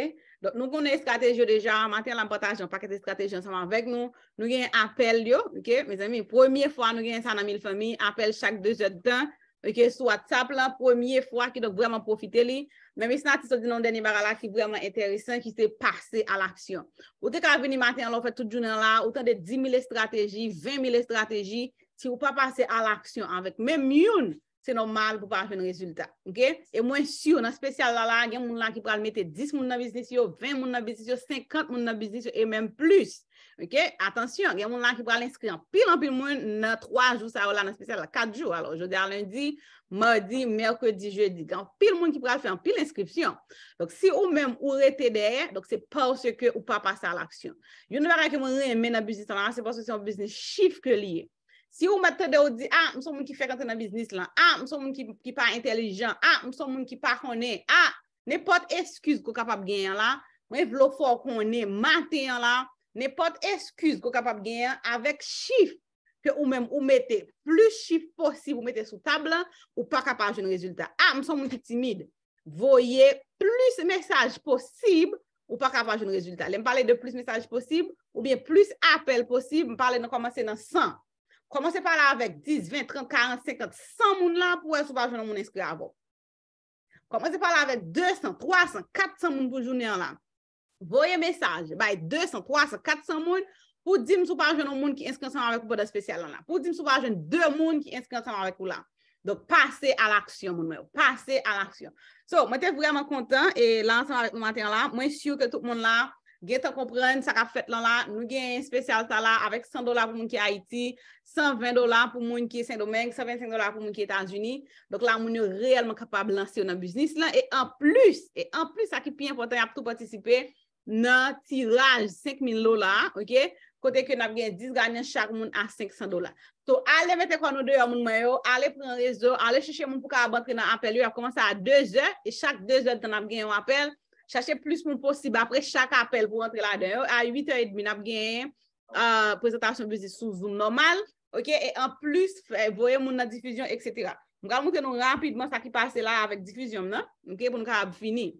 Don nou konè strategyo deja, mète l'ampotajon, pakète strategyon, saman vek nou, nou gen apel yo, ok? Mèz ami, mèz ami, mèz ami, mèz ami, mèz ami, mèz ami, Ok, sou a tap lan, pwemye fwa ki dok vreman profite li, men mis nan ti sou di nan deni bar ala ki vreman enteresan ki se pase al aksyon. Ou te ka veni maten an lopet tout jounan la, ou tan de 10.000 estrategi, 20.000 estrategi, si wou pa pase al aksyon anvek, men myoun, se normal pou pa afe un rezultat. Ok, e mwen syoun, an spesyal la la, gen moun lan ki pral mette 10 moun nan biznis yo, 20 moun nan biznis yo, 50 moun nan biznis yo, e men plus. Ok, atansyon, gen moun la ki pral inskri an, pil an, pil moun, nan 3 jou sa ou la nan spesel la, 4 jou, alo, jodi an lundi, mardi, merkodi, jodi, gen pil moun ki pral fè an, pil inskripsyon. Donc, si ou mèm ou rete deyè, donc, se pòsè ke ou pa pase al aksyon. Yo nou vè rè ke moun re mè nan bisnis an lan, se pòsè se yon bisnis chif ke liye. Si ou mè tède ou di, a, msou moun ki fè kante nan bisnis lan, a, msou moun ki pa intelijan, a, msou moun ki pa kone, a, ne pot eskuse kou kapap genyan lan, mwen vlo fò kone, Nèpote eskuse kou kapap genyen avèk chif fè ou mèm ou mète plus chif fòsib ou mète sou tablan ou pa kapajoun rezultat. A, ah, mè son moun ki timide. Voye plus mesaj fòsib ou pa kapajoun rezultat. Lè m'pale de plus mesaj fòsib ou bè plus apel fòsib m'pale nan komanse nan 100. Komanse pala avèk 10, 20, 30, 40, 50, 100 moun la pou wè sou pa jounan moun inskri avò. Komanse pala avèk 200, 300, 400 moun pou jounen an la. Voye mesaj. Bay 200, 300, 400 moun. Pou di m sou paje nou moun ki inskansan avèk pou boda spesyal nan la. Pou di m sou paje nou moun ki inskansan avèk pou la. Do pase al aksyon moun mè. Pase al aksyon. So, mwen tev vreman kontan. E lansan avèk nou maten la. Mwen syou ke tout moun la. Ge te kompren. Sa ka fèt lan la. Mwen gen spesyal sa la. Avèk 100 dolar pou moun ki Haiti. 120 dolar pou moun ki Saint-Domingue. 125 dolar pou moun ki Etats-Unis. Do la moun yo reyelman kapab lansi yo nan biznis la. nan tiraj 5,000 lola, ok, kote ke nap gen 10 ganyan chak moun a 500 dola. To, ale mette kwa nou deyo moun mayo, ale pren rezo, ale chache moun pou ka abantre nan apel yo, ap komanse a 2 je, e chak 2 je tan ap gen yon apel, chache plus moun posib apre chak apel pou antre la deyo, a 8 e demi nap gen, a euh, prezentasyon bezis souzoun normal, ok, e an plus vwe moun nan difizyon, etc. Moun kal mouten nou rapidman sa ki pase la avik difizyon, nan, moun ke pou nou ka ab fini.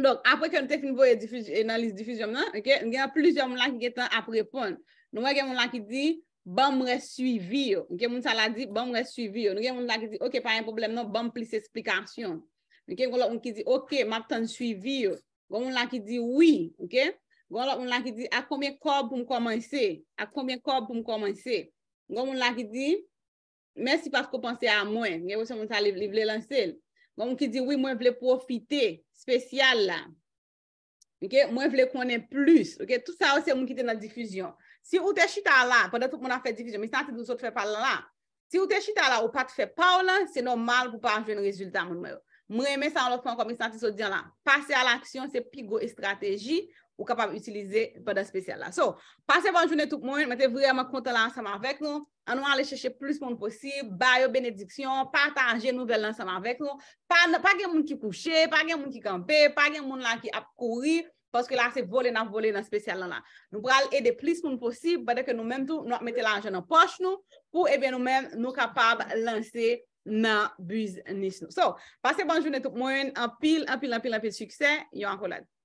Donk, apre ke nou tefnivoye analiz difizyon nan, nge yon plizyon moun la ki getan ap repon. Nou mwen gen moun la ki di, ban mwen res suivi yo. Nge moun sa la di, ban mwen res suivi yo. Nou gen moun la ki di, okey, pa yon problem nan, ban mwen plis esplikasyon. Nge gen moun la ki di, okey, map tan suivi yo. Gon moun la ki di, oui, okey. Gon moun la ki di, a komey kor pou mw komansi? A komey kor pou mw komansi? Gon moun la ki di, mersi pasko pansi a mwen. Nge moun sa li vle lan sel. Gon mwen ki di, oui, mwen vle profite, spesyal la. Ok, mwen vle konen plus. Ok, tout sa ou se mwen ki te nan difuzyon. Si ou te chita la, pwede tout mwen a fè difuzyon, mi san ti doun so te fè palan la. Si ou te chita la ou pa te fè palan, se normal pou pa anjwen rezultat mwen mwen. Mwen eme sa an lopan kon, mi san ti so diyan la. Pase al aksyon, se pigo estrategi, ou kapab utilize pa da spesyal la. So, pase bonjoune tout moun, mette vreman konta la ansam avèk nou, anou alè chèche plus moun posib, bayo benediksyon, patanje nouvel ansam avèk nou, pa gen moun ki kouche, pa gen moun ki kampe, pa gen moun la ki ap kouri, paske la se vole na vole na spesyal la. Nou pral ede plus moun posib, badeke nou menm tou, nou ak mette la anjen an poch nou, pou ebe nou menm nou kapab lanse nan buz nis nou. So, pase bonjoune tout moun, apil, apil, apil, apil, apil, suksè, yon ak